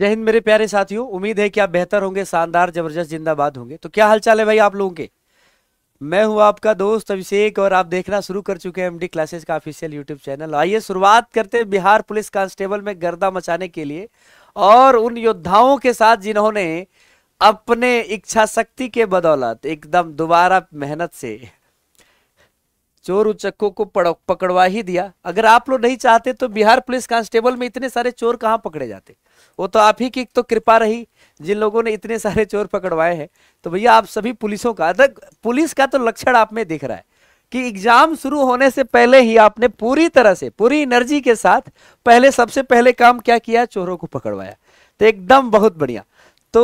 जय हिंद मेरे प्यारे साथियों उम्मीद है कि आप बेहतर होंगे शानदार जबरदस्त जिंदाबाद होंगे तो क्या हालचाल है भाई आप लोगों के मैं हूं आपका दोस्त अभिषेक और आप देखना शुरू कर चुके हैं एमडी क्लासेस का ऑफिशियल यूट्यूब चैनल आइए शुरुआत करते हैं बिहार पुलिस कांस्टेबल में गर्दा मचाने के लिए और उन योद्धाओं के साथ जिन्होंने अपने इच्छा शक्ति के बदौलत एकदम दोबारा मेहनत से चोर उचक्कों को पकड़वा ही दिया अगर आप लोग नहीं चाहते तो बिहार पुलिस कांस्टेबल में इतने सारे चोर कहाँ पकड़े जाते वो तो आप ही की तो कृपा रही जिन लोगों ने इतने सारे चोर पकड़वाए हैं तो भैया आप सभी पुलिसों का पुलिस का तो लक्षण आप में दिख रहा है कि एग्जाम शुरू होने से पहले ही आपने पूरी तरह से पूरी एनर्जी के साथ पहले सबसे पहले काम क्या किया चोरों को पकड़वाया तो एकदम बहुत बढ़िया तो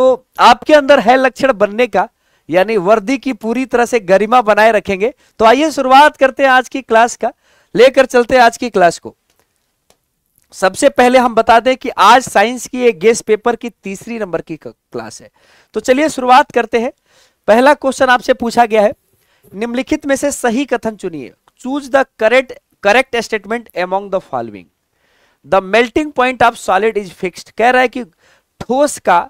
आपके अंदर है लक्षण बनने का यानी वर्दी की पूरी तरह से गरिमा बनाए रखेंगे तो आइए शुरुआत करते हैं आज की क्लास का लेकर चलते हैं आज की क्लास को सबसे पहले हम बता दें कि आज साइंस की एक गेस पेपर की तीसरी नंबर की क्लास है तो चलिए शुरुआत करते हैं पहला क्वेश्चन आपसे पूछा गया है निम्नलिखित में से सही कथन चुनिए choose the correct correct statement among the following the melting point of solid is fixed कह रहा है कि ठोस का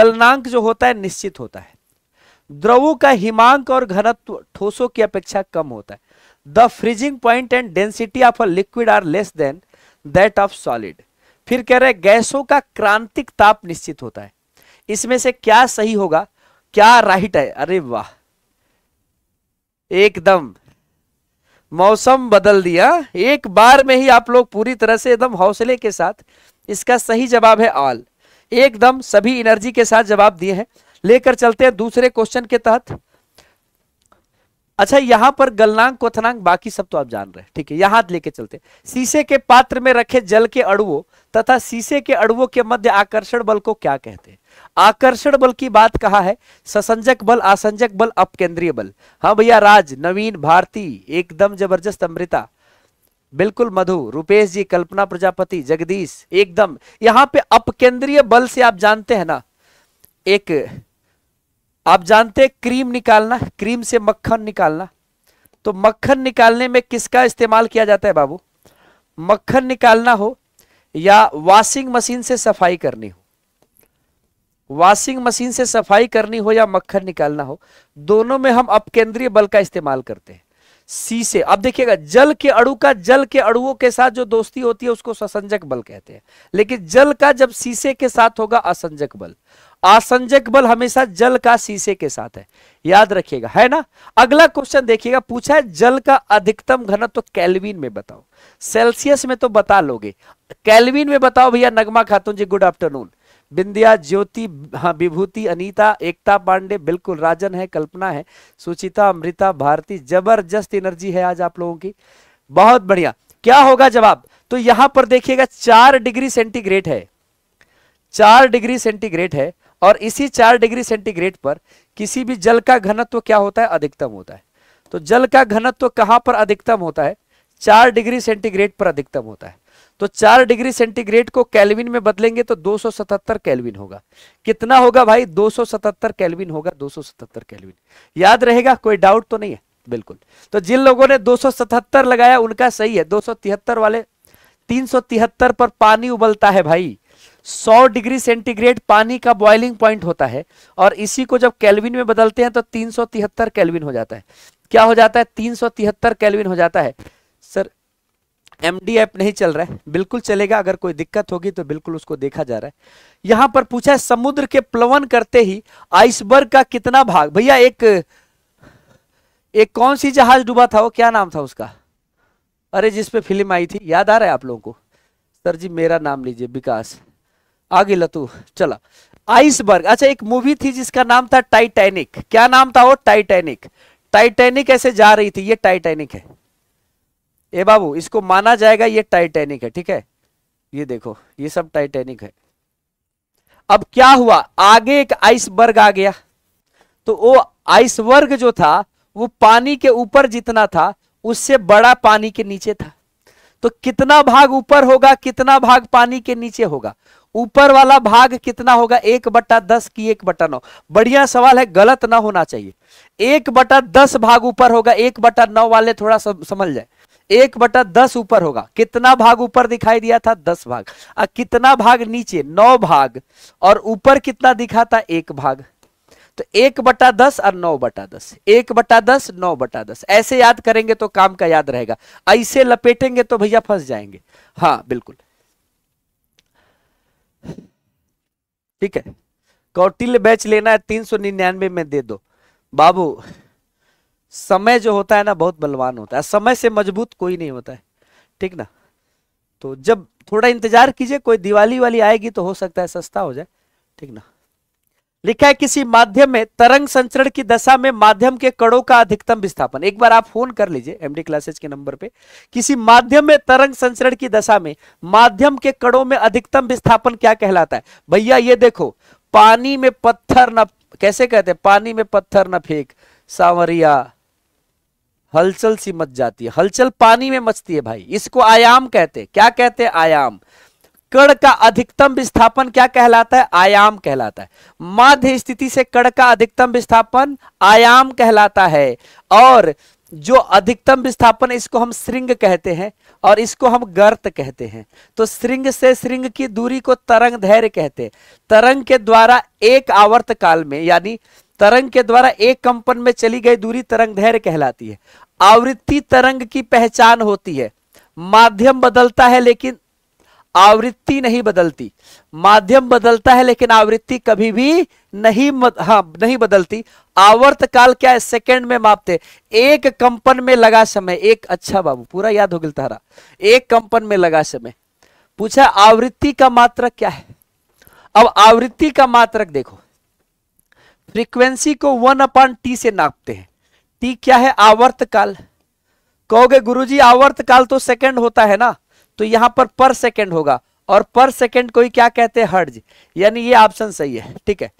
गलनांक जो होता है निश्चित होता है द्रवों का हिमांक और घनत्व ठोसों की अपेक्षा कम होता है the freezing point and density of a liquid are less than that of solid फिर कह रहे गैसों का क्रांतिक ताप निश्चित होता है इसमें से क्या सही होगा क्या राइट है अरे वाह एकदम मौसम बदल दिया एक बार में ही आप लोग पूरी तरह से एकदम हौसले के साथ इसका सही जवाब है ऑल एकदम सभी एनर्जी के साथ जवाब दिए हैं लेकर चलते हैं दूसरे क्वेश्चन के तहत अच्छा यहां पर गलनांग क्वथनांग बाकी सब तो आप जान रहे हैं ठीक है यहां लेके चलते शीशे के पात्र में रखे जल के अड़ुओं तथा शीशे के अड़ुओं के मध्य आकर्षण बल को क्या कहते हैं आकर्षण बल की बात कहा है ससंजक बल असंजक बल अपकेंद्रीय बल हाँ भैया राज नवीन भारती एकदम जबरदस्त अमृता बिल्कुल मधु रूपेश जी कल्पना प्रजापति जगदीश एकदम यहाँ पे अपकेंद्रीय बल से आप जानते हैं ना एक आप जानते हैं क्रीम निकालना क्रीम से मक्खन निकालना तो मक्खन निकालने में किसका इस्तेमाल किया जाता है बाबू मक्खन निकालना हो या वॉशिंग मशीन से सफाई करनी हो वॉशिंग मशीन से सफाई करनी हो या मक्खन निकालना हो दोनों में हम अपकेंद्रीय बल का इस्तेमाल करते हैं सी से अब देखिएगा जल के अड़ु का जल के अड़ुओं के साथ जो दोस्ती होती है उसको ससंजक बल कहते हैं लेकिन जल का जब सीसे के साथ होगा असंजक बल आसंजक बल हमेशा जल का शीशे के साथ है याद रखिएगा है ना अगला क्वेश्चन देखिएगा पूछा है जल का अधिकतम घनत्व तो कैलविन में बताओ सेल्सियस में तो बता लोगे कैलविन में बताओ भैया नगमा खातून जी गुड आफ्टरनून बिंदिया ज्योति हाँ विभूति अनीता एकता पांडे बिल्कुल राजन है कल्पना है सुचिता अमृता भारती जबरदस्त एनर्जी है आज आप लोगों की बहुत बढ़िया क्या होगा जवाब तो यहां पर देखिएगा चार डिग्री सेंटीग्रेड है चार डिग्री सेंटीग्रेड है और इसी चार डिग्री सेंटीग्रेड पर किसी भी जल का घनत्व क्या होता है अधिकतम होता है तो जल का घनत्व कहां पर अधिकतम होता है चार डिग्री सेंटीग्रेड पर अधिकतम होता है तो चार डिग्री सेंटीग्रेड को कैलविन में बदलेंगे तो 277 कैलविन होगा कितना होगा भाई 277 कैलविन होगा 277 कैलविन याद रहेगा कोई डाउट तो नहीं है बिल्कुल तो जिन लोगों ने 277 लगाया उनका सही है दो वाले तीन पर पानी उबलता है भाई सौ डिग्री सेंटीग्रेड पानी का बॉइलिंग पॉइंट होता है और इसी को जब कैलविन में बदलते हैं तो तीन सौ तिहत्तर कैलविन हो जाता है क्या हो जाता है तीन सौ तिहत्तर कैलविन हो जाता है सर एम डी ऐप नहीं चल रहा है बिल्कुल चलेगा अगर कोई दिक्कत होगी तो बिल्कुल उसको देखा जा रहा है यहां पर पूछा है समुद्र के प्लवन करते ही आइसबर्ग का कितना भाग भैया एक एक कौन सी जहाज डूबा था वो क्या नाम था उसका अरे जिसपे फिल्म आई थी याद आ रहा है आप लोगों को सर जी मेरा नाम लीजिए विकास आगे लतू चला आइसबर्ग अच्छा एक मूवी थी जिसका नाम था टाइटैनिक क्या नाम था वो टाइटैनिक टाइटैनिक ऐसे जा रही थी ये टाइटैनिक है ए बाबू इसको माना जाएगा ये टाइटैनिक है ठीक है ये देखो ये सब टाइटैनिक है अब क्या हुआ आगे एक आइसबर्ग आ गया तो वो आइसबर्ग जो था वो पानी के ऊपर जितना था उससे बड़ा पानी के नीचे था तो कितना भाग ऊपर होगा कितना भाग पानी के नीचे होगा ऊपर वाला भाग कितना होगा एक बटा दस की एक बट्टा नौ बढ़िया सवाल है गलत ना होना चाहिए एक बटा दस भाग ऊपर होगा एक बटा नौ वाले थोड़ा समझ जाए एक बटा दस ऊपर होगा कितना भाग ऊपर दिखाई दिया था दस भाग और कितना भाग नीचे नौ भाग और ऊपर कितना दिखा था एक भाग तो एक बटा दस और नौ बटा दस एक बटा दस नौ बटा दस ऐसे याद करेंगे तो काम का याद रहेगा ऐसे लपेटेंगे तो भैया फंस जाएंगे हाँ बिल्कुल ठीक है कौटिल्य बैच लेना है तीन सौ निन्यानवे में दे दो बाबू समय जो होता है ना बहुत बलवान होता है समय से मजबूत कोई नहीं होता है ठीक ना तो जब थोड़ा इंतजार कीजिए कोई दिवाली वाली आएगी तो हो सकता है सस्ता हो जाए ठीक ना लिखा है किसी माध्यम में तरंग संचरण की दशा में माध्यम के कड़ों का अधिकतम विस्थापन एक बार आप फोन कर लीजिए एमडी क्लासेस के नंबर पे किसी माध्यम में तरंग संचरण की दशा में माध्यम के कड़ों में अधिकतम विस्थापन क्या कहलाता है भैया ये देखो पानी में पत्थर न कैसे कहते हैं पानी में पत्थर न फेंक सावरिया हलचल सी मच जाती है हलचल पानी में मचती है भाई इसको आयाम कहते क्या कहते हैं आयाम कण का अधिकतम विस्थापन क्या कहलाता है आयाम कहलाता है माध्य स्थिति से कण का अधिकतम विस्थापन आयाम कहलाता है और जो अधिकतम विस्थापन इसको हम श्रृंग कहते हैं और इसको हम गर्त कहते हैं तो श्रृंग से श्रृंग की दूरी को तरंग धैर्य कहते हैं तरंग के द्वारा एक आवर्त काल में यानी तरंग के द्वारा एक कंपन में चली गई दूरी तरंग धैर्य कहलाती है आवृत्ति तरंग की पहचान होती है माध्यम बदलता है लेकिन आवृत्ति नहीं बदलती माध्यम बदलता है लेकिन आवृत्ति कभी भी नहीं हाँ नहीं बदलती आवर्त काल क्या है सेकेंड में मापते एक कंपन में लगा समय एक अच्छा बाबू पूरा याद हो तारा एक कंपन में लगा समय पूछा आवृत्ति का मात्रक क्या है अब आवृत्ति का मात्रक देखो फ्रीक्वेंसी को वन अपॉन टी से नापते हैं टी क्या है आवर्त काल कहोगे गुरुजी आवर्त काल तो सेकंड होता है ना तो यहां पर पर सेकेंड होगा और पर सेकेंड कोई क्या कहते हैं हर्ज यानी ये ऑप्शन सही है ठीक है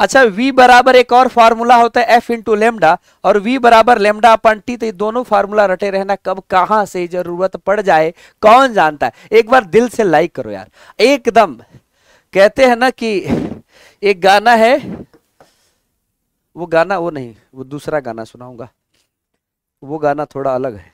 अच्छा v बराबर एक और फार्मूला होता है f इंटू लेमडा और v बराबर लेमडा अपन टी तो ये दोनों फार्मूला रटे रहना कब कहां से जरूरत पड़ जाए कौन जानता है एक बार दिल से लाइक करो यार एकदम कहते हैं ना कि एक गाना है वो गाना वो नहीं वो दूसरा गाना सुनाऊंगा वो गाना थोड़ा अलग है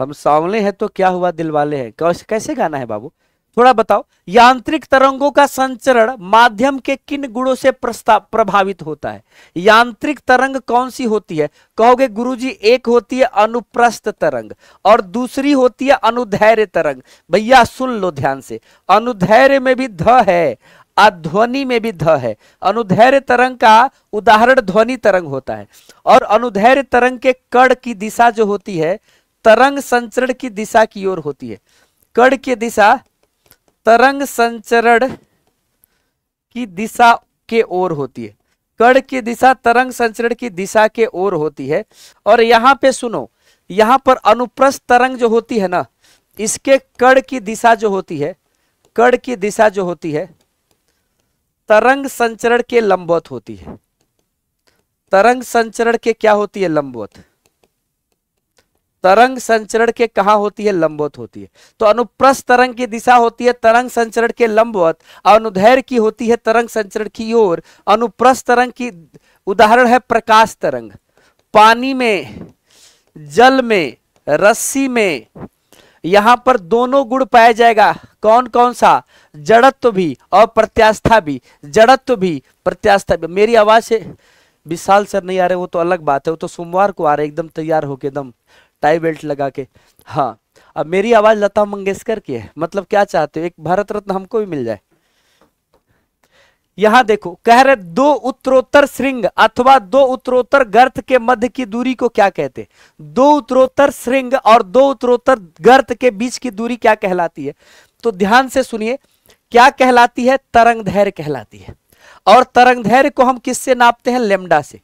हम सांवले हैं तो क्या हुआ दिल वाले हैं कैसे कैसे गाना है बाबू थोड़ा बताओ यांत्रिक तरंगों का संचरण माध्यम के किन गुणों से प्रभावित होता है यांत्रिक तरंग कौन सी होती है कहोगे गुरुजी एक होती है अनुप्रस्थ तरंग और दूसरी होती है अनुधैर्य तरंग भैया सुन लो ध्यान से अनुधैर्य में भी ध है ध्वनि में भी ध है अनुधैर्य तरंग का उदाहरण ध्वनि तरंग होता है और अनुधैर्य तरंग के कड़ की दिशा जो होती है तरंग संचरण की दिशा की ओर होती है कण की दिशा तरंग संचरण की दिशा के ओर होती है कण की दिशा तरंग संचरण की दिशा के ओर होती है और यहां पे सुनो यहां पर अनुप्रस्थ तरंग जो होती है ना इसके कण की दिशा जो होती है कण की दिशा जो होती है तरंग संचरण के लंबवत होती है तरंग संचरण के क्या होती है लंबवत तरंग संचरण के कहा होती है लंबवत होती है तो अनुप्रस्थ तरंग की दिशा होती है तरंग संचरण के लंबवत अनुधैर्य की होती है तरंग संचरण की ओर अनुप्रस्थ तरंग की उदाहरण है प्रकाश तरंग पानी में जल में रस्सी में यहां पर दोनों गुण पाया जाएगा कौन कौन सा जड़त्व भी और प्रत्यास्था भी जड़त्व भी प्रत्यास्था भी मेरी आवाज है विशाल सर नहीं आ रहे वो तो अलग बात है वो तो सोमवार को आ रहे एकदम तैयार होके एकदम टाई बेल्ट लगा के हाँ अब मेरी आवाज लता मंगेशकर की है मतलब क्या चाहते हो एक भारत रत्न हमको भी मिल जाए यहां देखो कह रहे दो उत्तरोत्तर श्रृंग अथवा दो उत्तरोत्तर गर्त के मध्य की दूरी को क्या कहते दो उत्तरोत्तर श्रृंग और दो उत्तरोत्तर गर्त के बीच की दूरी क्या कहलाती है तो ध्यान से सुनिए क्या कहलाती है तरंग धैर्य कहलाती है और तरंग धैर्य को हम किससे नापते हैं लेमडा से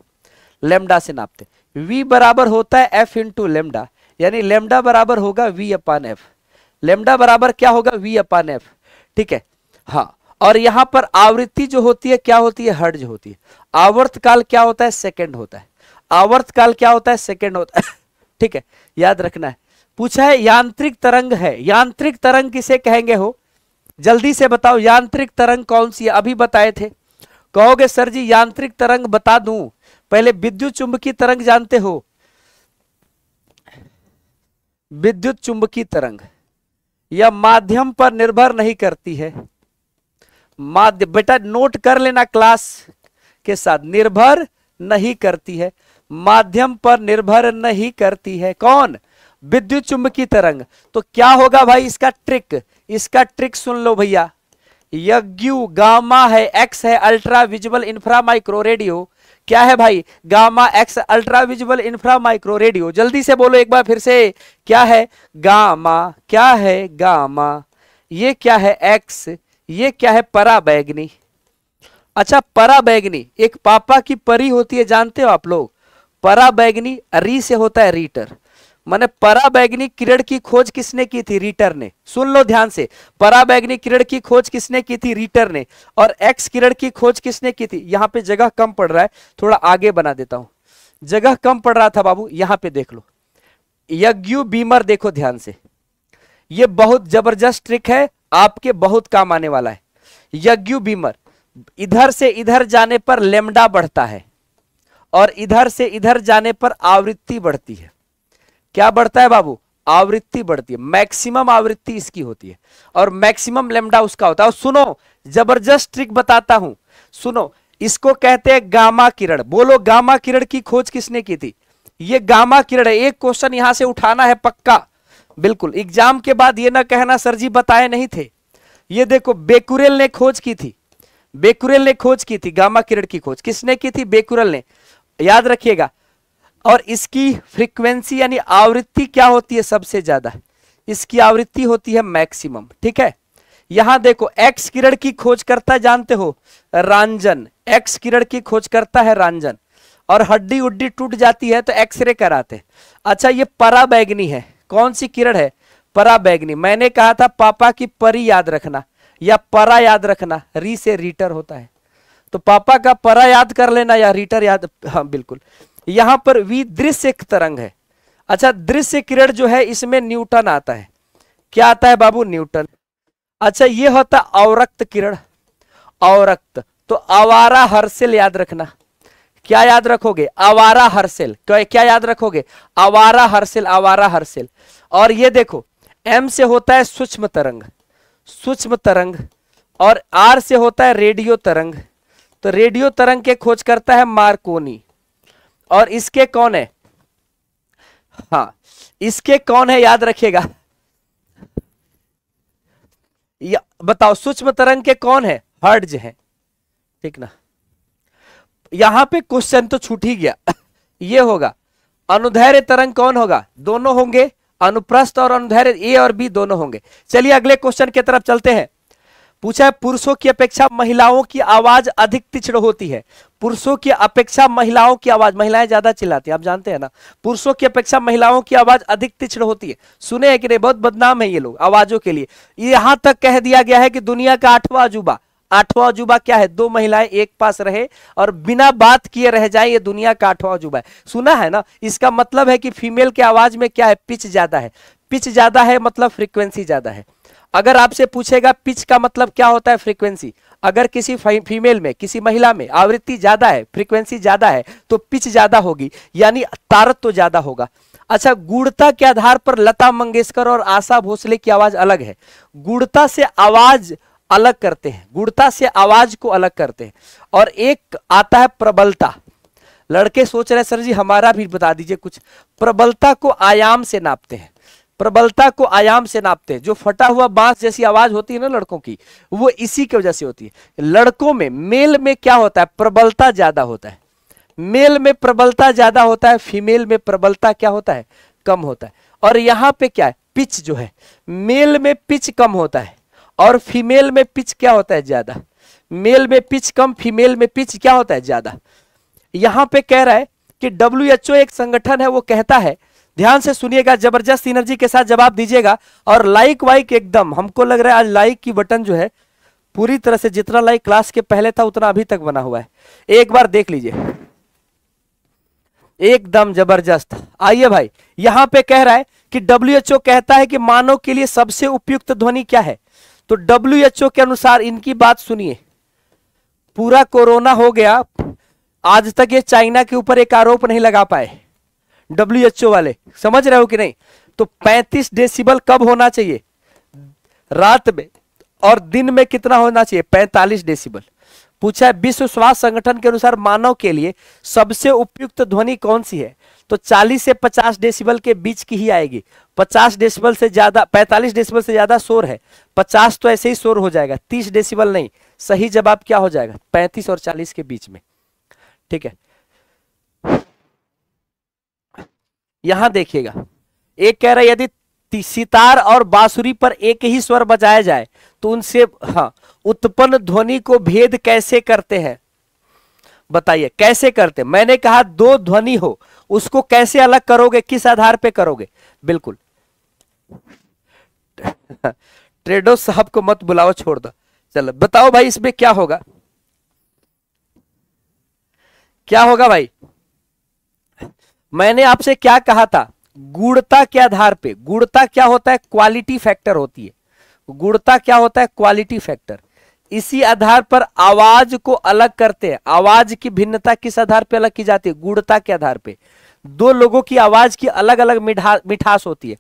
लेमडा से नापते हैं v बराबर होता है f इंटू लेमडा यानी लेमडा बराबर होगा v अपान एफ लेमडा बराबर क्या होगा v अपान एफ ठीक है हाँ और यहां पर आवृत्ति जो होती है क्या होती है हर्ज होती है आवर्त काल क्या होता है सेकेंड होता है आवर्त काल क्या होता है सेकेंड होता है ठीक है याद रखना है पूछा है यांत्रिक तरंग है यांत्रिक तरंग किसे कहेंगे हो जल्दी से बताओ यांत्रिक तरंग कौन सी है अभी बताए थे कहोगे सर जी यांत्रिक तरंग बता दूं पहले विद्युत चुंबकीय तरंग जानते हो विद्युत चुंबकीय तरंग यह माध्यम पर निर्भर नहीं करती है माध्य बेटा नोट कर लेना क्लास के साथ निर्भर नहीं करती है माध्यम पर निर्भर नहीं करती है कौन विद्युत चुंबकीय तरंग तो क्या होगा भाई इसका ट्रिक इसका ट्रिक सुन लो भैया यज्ञ गामा है एक्स है ultra visual infra micro radio क्या है भाई gamma X ultra visual infra micro radio जल्दी से बोलो एक बार फिर से क्या है गामा क्या है गामा ये क्या है एक्स ये क्या है पराबैगनी अच्छा पराबैगनी एक पापा की परी होती है जानते हो आप लोग पराबैगनी री से होता है रीटर माने पराबैग्नी किरण की खोज किसने की थी रीटर ने सुन लो ध्यान से पराबैग्नी किरण की खोज किसने की थी रीटर ने और एक्स किरण की खोज किसने की थी यहाँ पे जगह कम पड़ रहा है थोड़ा आगे बना देता हूं जगह कम पड़ रहा था बाबू यहाँ पे देख लो यज्ञ बीमर देखो ध्यान से ये बहुत जबरदस्त ट्रिक है आपके बहुत काम आने वाला है यज्ञ बीमर इधर से इधर जाने पर लेमडा बढ़ता है और इधर से इधर जाने पर आवृत्ति बढ़ती है क्या बढ़ता है बाबू आवृत्ति बढ़ती है मैक्सिमम आवृत्ति इसकी होती है और मैक्सिमम लेमडा उसका होता है और सुनो जबरदस्त ट्रिक बताता हूं सुनो इसको कहते हैं गामा किरण बोलो गामा किरण की खोज किसने की थी ये गामा किरण है एक क्वेश्चन यहां से उठाना है पक्का बिल्कुल एग्जाम के बाद ये ना कहना सर जी बताए नहीं थे ये देखो बेकुरेल ने खोज की थी बेकुरेल ने खोज की थी गामा किरण की खोज किसने की थी बेकुरल ने याद रखिएगा और इसकी फ्रीक्वेंसी यानी आवृत्ति क्या होती है सबसे ज्यादा इसकी आवृत्ति होती है मैक्सिमम ठीक है यहां देखो एक्स किरण की खोज करता जानते हो रंजन एक्स किरण की खोज करता है रांजन और हड्डी उड्डी टूट जाती है तो एक्सरे कराते अच्छा ये पराबैगनी है कौन सी किरण है पराबैगनी मैंने कहा था पापा की परी याद रखना या परा याद रखना री से रीटर होता है तो पापा का परा याद कर लेना या रीटर याद हाँ बिल्कुल यहां पर दृश्य तरंग है अच्छा दृश्य किरण जो है इसमें न्यूटन आता है क्या आता है बाबू न्यूटन अच्छा ये होता अवरक्त किरण अवरक्त तो आवारा हर्सेल याद रखना क्या याद रखोगे आवारा हर्सेल क्या, क्या याद रखोगे आवारा हर्सेल आवारा हर्सेल और ये देखो एम से होता है सूक्ष्म तरंग सूक्ष्म तरंग और आर से होता है रेडियो तरंग तो रेडियो तरंग के खोज करता है मार्कोनी और इसके कौन है हाँ इसके कौन है याद रखिएगा या, बताओ सूक्ष्म तरंग के कौन है हर्ज है ठीक ना यहां पे क्वेश्चन तो छूट ही गया ये होगा अनुधैर्य तरंग कौन होगा दोनों होंगे अनुप्रस्थ और अनुधैर्य ए और बी दोनों होंगे चलिए अगले क्वेश्चन की तरफ चलते हैं पूछा है पुरुषों की अपेक्षा महिलाओं की आवाज अधिक तिछड़ होती है पुरुषों की अपेक्षा महिलाओं की आवाज महिलाएं ज्यादा चिल्लाती है आप जानते हैं ना पुरुषों की अपेक्षा महिलाओं की आवाज अधिक तिछड़ होती है सुने कि नहीं बहुत बदनाम है ये लोग आवाजों के लिए यहां तक कह दिया गया है कि दुनिया का आठवां अजूबा आठवां अजूबा क्या है दो महिलाएं एक पास रहे और बिना बात किए रह जाए ये दुनिया का आठवां अजूबा है सुना है ना इसका मतलब है कि फीमेल के आवाज में क्या है पिच ज्यादा है पिच ज्यादा है मतलब फ्रीक्वेंसी ज्यादा है अगर आपसे पूछेगा पिच का मतलब क्या होता है फ्रीक्वेंसी अगर किसी फीमेल में किसी महिला में आवृत्ति ज्यादा है फ्रीक्वेंसी ज्यादा है तो पिच ज्यादा होगी यानी तारत तो ज्यादा होगा अच्छा गुणता के आधार पर लता मंगेशकर और आशा भोसले की आवाज अलग है गुणता से आवाज अलग करते हैं गुणता से आवाज को अलग करते हैं और एक आता है प्रबलता लड़के सोच रहे सर जी हमारा भी बता दीजिए कुछ प्रबलता को आयाम से नापते हैं प्रबलता को आयाम से नापते हैं जो फटा हुआ बांस जैसी आवाज होती है ना लड़कों की वो इसी की वजह से होती है लड़कों में मेल में क्या होता है प्रबलता ज्यादा होता है मेल में प्रबलता ज्यादा होता है फीमेल में प्रबलता क्या होता है कम होता है और यहाँ पे क्या है पिच जो है मेल में पिच कम होता है और फीमेल में पिच क्या होता है ज्यादा मेल में पिच कम फीमेल में पिच क्या होता है ज्यादा यहाँ पे कह रहा है कि डब्ल्यू एक संगठन है वो कहता है ध्यान से सुनिएगा जबरदस्त एनर्जी के साथ जवाब दीजिएगा और लाइक वाइक एकदम हमको लग रहा है आज लाइक की बटन जो है पूरी तरह से जितना लाइक क्लास के पहले था उतना अभी तक बना हुआ है एक बार देख लीजिए एकदम जबरदस्त आइए भाई यहां पे कह रहा है कि डब्ल्यू कहता है कि मानव के लिए सबसे उपयुक्त ध्वनि क्या है तो डब्ल्यू के अनुसार इनकी बात सुनिए पूरा कोरोना हो गया आज तक ये चाइना के ऊपर एक आरोप नहीं लगा पाए डब्ल्यू वाले समझ रहे हो कि नहीं तो पैंतीस डेसिबल कब होना चाहिए रात में और दिन में कितना होना चाहिए पैंतालीस डेसिबल पूछा है विश्व स्वास्थ्य संगठन के अनुसार मानव के लिए सबसे उपयुक्त ध्वनि कौन सी है तो 40 से 50 डेसिबल के बीच की ही आएगी 50 डेसिबल से ज्यादा 45 डेसिबल से ज्यादा शोर है 50 तो ऐसे ही शोर हो जाएगा 30 डेसिबल नहीं सही जवाब क्या हो जाएगा 35 और 40 के बीच में ठीक है यहां देखिएगा एक कह रहा है यदि सितार और बांसुरी पर एक ही स्वर बजाया जाए तो उनसे हाँ उत्पन्न ध्वनि को भेद कैसे करते हैं बताइए कैसे करते मैंने कहा दो ध्वनि हो उसको कैसे अलग करोगे किस आधार पे करोगे बिल्कुल ट्रेडो साहब को मत बुलाओ छोड़ दो चलो बताओ भाई इसमें क्या होगा क्या होगा भाई मैंने आपसे क्या कहा था गुणता के आधार पे गुणता क्या होता है क्वालिटी फैक्टर होती है गुणता क्या होता है क्वालिटी फैक्टर इसी आधार पर आवाज को अलग करते हैं आवाज की भिन्नता किस आधार पे अलग की जाती है गुणता के आधार पे दो लोगों की आवाज की अलग अलग मिठा मिठास होती है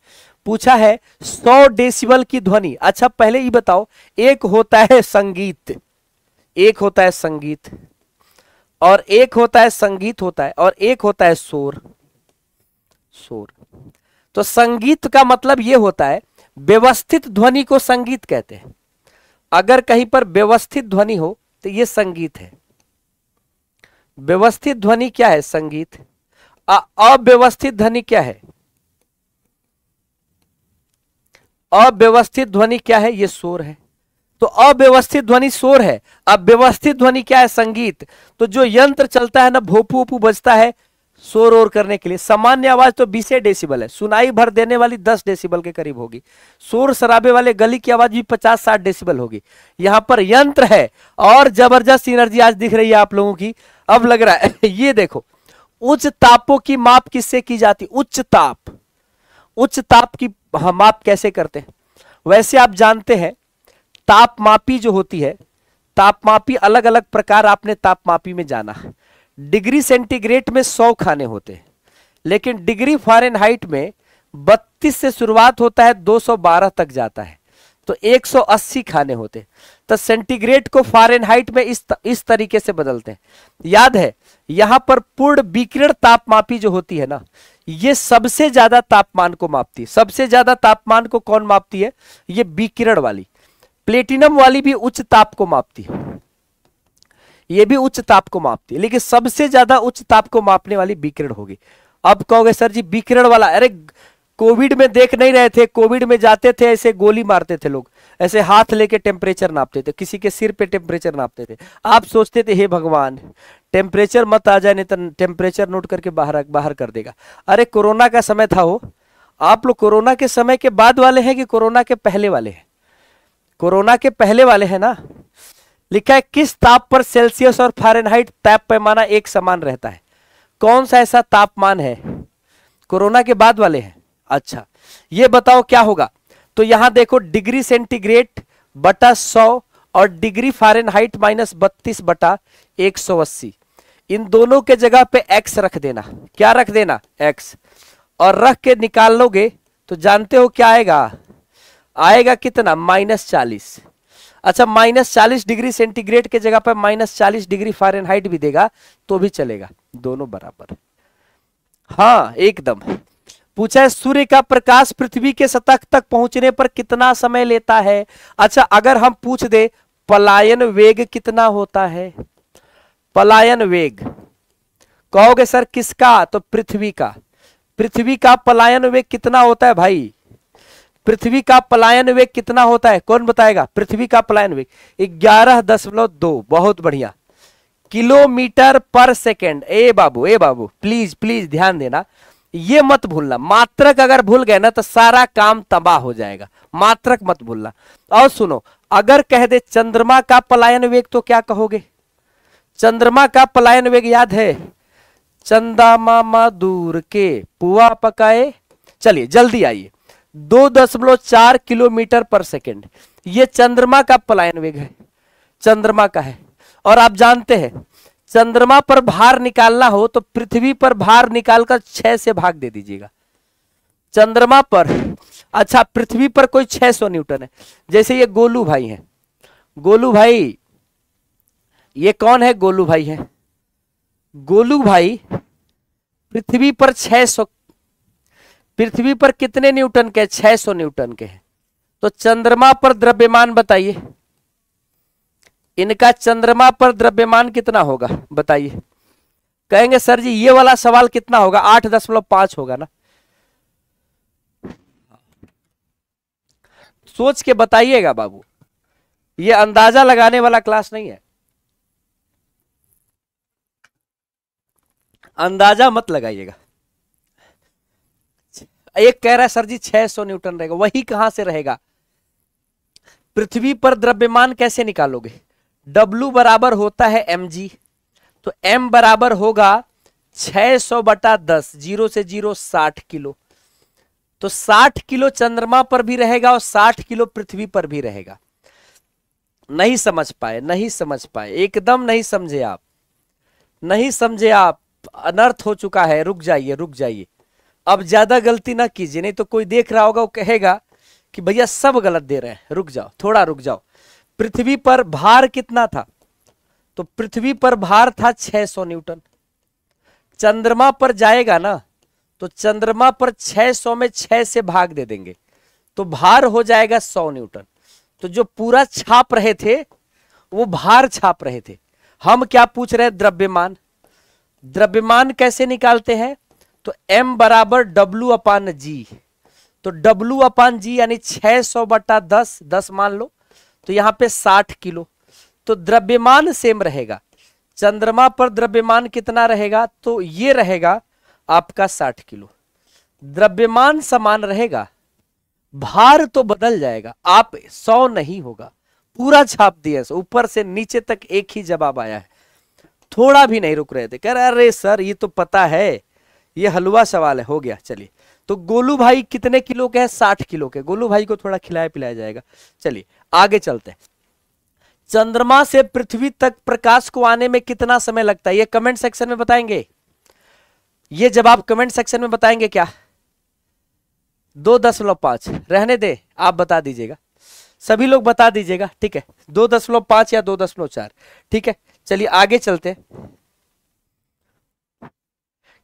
पूछा है 100 डेसिबल की ध्वनि अच्छा पहले ही बताओ एक होता है संगीत एक होता है संगीत और एक होता है संगीत होता है और एक होता है शोर शोर तो संगीत का मतलब यह होता है व्यवस्थित ध्वनि को संगीत कहते हैं अगर कहीं पर व्यवस्थित ध्वनि हो तो यह संगीत है व्यवस्थित ध्वनि क्या है संगीत अव्यवस्थित ध्वनि क्या है अव्यवस्थित ध्वनि क्या है यह शोर है तो अव्यवस्थित ध्वनि शोर है अव्यवस्थित ध्वनि क्या है संगीत तो जो यंत्र चलता है ना भोपू उपू बजता है शोर और करने के लिए सामान्य आवाज तो बीस डेसिबल है सुनाई भर देने वाली दस डेसिबल के करीब होगी शोर शराबे वाले गली की आवाज भी पचास साठ डेसिबल होगी यहाँ पर यंत्र है और जबरदस्त एनर्जी आज दिख रही है आप लोगों की अब लग रहा है ये देखो उच्च तापों की माप किससे की जाती उच्च ताप उच्च ताप की हाँ, माप कैसे करते हैं वैसे आप जानते हैं तापमापी जो होती है तापमापी अलग अलग प्रकार आपने तापमापी में जाना है डिग्री सेंटीग्रेड में सौ खाने होते हैं लेकिन डिग्री फॉरेनहाइट में बत्तीस से शुरुआत होता है 212 तक जाता है तो 180 खाने होते तो सेंटीग्रेड को फॉरेनहाइट में इस इस तरीके से बदलते हैं याद है यहां पर पूर्ण विकिरण तापमापी जो होती है ना ये सबसे ज्यादा तापमान को मापती है सबसे ज्यादा तापमान को कौन मापती है ये विकिरण वाली प्लेटिनम वाली भी उच्च ताप को मापती है ये भी उच्च ताप को मापती है लेकिन सबसे ज्यादा उच्च ताप को मापने वाली विकिरण होगी अब कहोगे सर जी विकिरण वाला अरे कोविड में देख नहीं रहे थे कोविड में जाते थे ऐसे गोली मारते थे लोग ऐसे हाथ लेके टेम्परेचर नापते थे किसी के सिर पे टेम्परेचर नापते थे आप सोचते थे हे भगवान टेम्परेचर मत आ जाए नहीं तो टेम्परेचर नोट करके बाहर बाहर कर देगा अरे कोरोना का समय था वो आप लोग कोरोना के समय के बाद वाले हैं कि कोरोना के पहले वाले हैं कोरोना के पहले वाले हैं ना लिखा है किस ताप पर सेल्सियस और फारेनहाइट ताप पैमाना एक समान रहता है कौन सा ऐसा तापमान है कोरोना के बाद वाले हैं अच्छा ये बताओ क्या होगा तो यहां देखो डिग्री सेंटीग्रेड बटा सौ और डिग्री फारेनहाइट माइनस बत्तीस बटा एक सौ अस्सी इन दोनों के जगह पे एक्स रख देना क्या रख देना एक्स और रख के निकाल लोगे तो जानते हो क्या आएगा आएगा कितना माइनस चालीस अच्छा माइनस चालीस डिग्री सेंटीग्रेड के जगह पर माइनस चालीस डिग्री फारेनहाइट भी देगा तो भी चलेगा दोनों बराबर हाँ एकदम पूछा है सूर्य का प्रकाश पृथ्वी के सतह तक पहुंचने पर कितना समय लेता है अच्छा अगर हम पूछ दे पलायन वेग कितना होता है पलायन वेग कहोगे सर किसका तो पृथ्वी का पृथ्वी का पलायन वेग कितना होता है भाई पृथ्वी का पलायन वेग कितना होता है कौन बताएगा पृथ्वी का पलायन वेग ग्यारह दशमलव दो बहुत बढ़िया किलोमीटर पर सेकेंड ए बाबू ए बाबू प्लीज प्लीज ध्यान देना ये मत भूलना मात्रक अगर भूल गए ना तो सारा काम तबाह हो जाएगा मात्रक मत भूलना और सुनो अगर कह दे चंद्रमा का पलायन वेग तो क्या कहोगे चंद्रमा का पलायन वेग याद है चंदा मामा दूर के पुआ पकाए चलिए जल्दी आइए दो दशमलव चार किलोमीटर पर सेकेंड ये चंद्रमा का पलायन वेग है चंद्रमा का है और आप जानते हैं चंद्रमा पर भार निकालना हो तो पृथ्वी पर भार निकालकर छह से भाग दे दीजिएगा चंद्रमा पर अच्छा पृथ्वी पर कोई 600 न्यूटन है जैसे ये गोलू भाई हैं गोलू भाई ये कौन है गोलू भाई है गोलू भाई पृथ्वी पर 600 पृथ्वी पर कितने न्यूटन के 600 न्यूटन के हैं तो चंद्रमा पर द्रव्यमान बताइए इनका चंद्रमा पर द्रव्यमान कितना होगा बताइए कहेंगे सर जी ये वाला सवाल कितना होगा आठ दशमलव पांच होगा ना सोच के बताइएगा बाबू ये अंदाजा लगाने वाला क्लास नहीं है अंदाजा मत लगाइएगा एक कह रहा है सर जी 600 न्यूटन रहेगा वही कहां से रहेगा पृथ्वी पर द्रव्यमान कैसे निकालोगे W बराबर होता है एम जी तो M बराबर होगा 600 बटा दस जीरो से जीरो साठ किलो तो 60 किलो चंद्रमा पर भी रहेगा और 60 किलो पृथ्वी पर भी रहेगा नहीं समझ पाए नहीं समझ पाए एकदम नहीं समझे आप नहीं समझे आप अनर्थ हो चुका है रुक जाइए रुक जाइए अब ज़्यादा गलती ना कीजिए नहीं तो कोई देख रहा होगा वो कहेगा कि भैया सब गलत दे रहे हैं रुक जाओ थोड़ा रुक जाओ पृथ्वी पर भार कितना था तो पृथ्वी पर भार था 600 न्यूटन चंद्रमा पर जाएगा ना तो चंद्रमा पर 600 में 6 से भाग दे देंगे तो भार हो जाएगा 100 न्यूटन तो जो पूरा छाप रहे थे वो भार छाप रहे थे हम क्या पूछ रहे हैं द्रव्यमान द्रव्यमान कैसे निकालते हैं तो m बराबर w अपान जी तो w अपान जी यानी 600 बटा दस दस मान लो तो यहाँ पे 60 किलो तो द्रव्यमान सेम रहेगा चंद्रमा पर द्रव्यमान कितना रहेगा तो ये रहेगा आपका 60 किलो द्रव्यमान समान रहेगा भार तो बदल जाएगा आप 100 नहीं होगा पूरा छाप दिया ऊपर से नीचे तक एक ही जवाब आया है थोड़ा भी नहीं रुक रहे थे कह रहे अरे सर ये तो पता है ये हलवा सवाल है हो गया चलिए तो गोलू भाई कितने किलो के हैं साठ किलो के गोलू भाई को थोड़ा खिलाया पिलाया जाएगा चलिए आगे चलते हैं चंद्रमा से पृथ्वी तक प्रकाश को आने में कितना समय लगता है ये कमेंट सेक्शन में बताएंगे ये जवाब कमेंट सेक्शन में बताएंगे क्या दो दशमलव पांच रहने दे आप बता दीजिएगा सभी लोग बता दीजिएगा ठीक है दो दशमलव पांच या दो दशमलव चार ठीक है चलिए आगे चलते हैं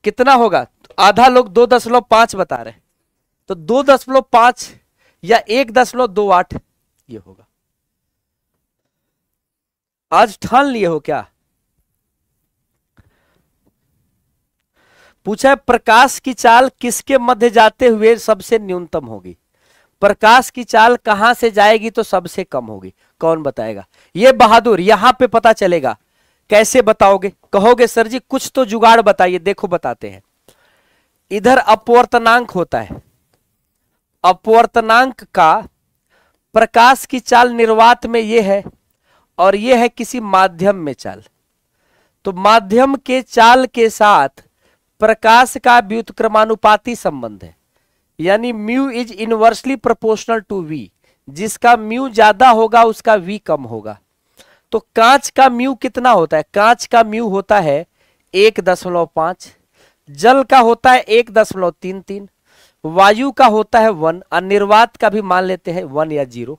कितना होगा आधा लोग दो दशमलव पांच बता रहे तो दो दशमलव पांच या एक दशमलव दो आठ ये होगा आज ठान लिए हो क्या पूछा है प्रकाश की चाल किसके मध्य जाते हुए सबसे न्यूनतम होगी प्रकाश की चाल कहां से जाएगी तो सबसे कम होगी कौन बताएगा ये बहादुर यहां पे पता चलेगा कैसे बताओगे कहोगे सर जी कुछ तो जुगाड़ बताइए देखो बताते हैं इधर अपवर्तनांक होता है अपवर्तनांक का प्रकाश की चाल निर्वात में यह है और यह है किसी माध्यम में चाल तो माध्यम के चाल के साथ प्रकाश का व्युतक्रमानुपाती संबंध है यानी mu is inversely proportional to V जिसका म्यू ज्यादा होगा उसका वी कम होगा तो कांच का म्यू कितना होता है कांच का म्यू होता है एक दशमलव पांच जल का होता है एक दशमलव तीन तीन वायु का होता है वन और निर्वात का भी मान लेते हैं वन या जीरो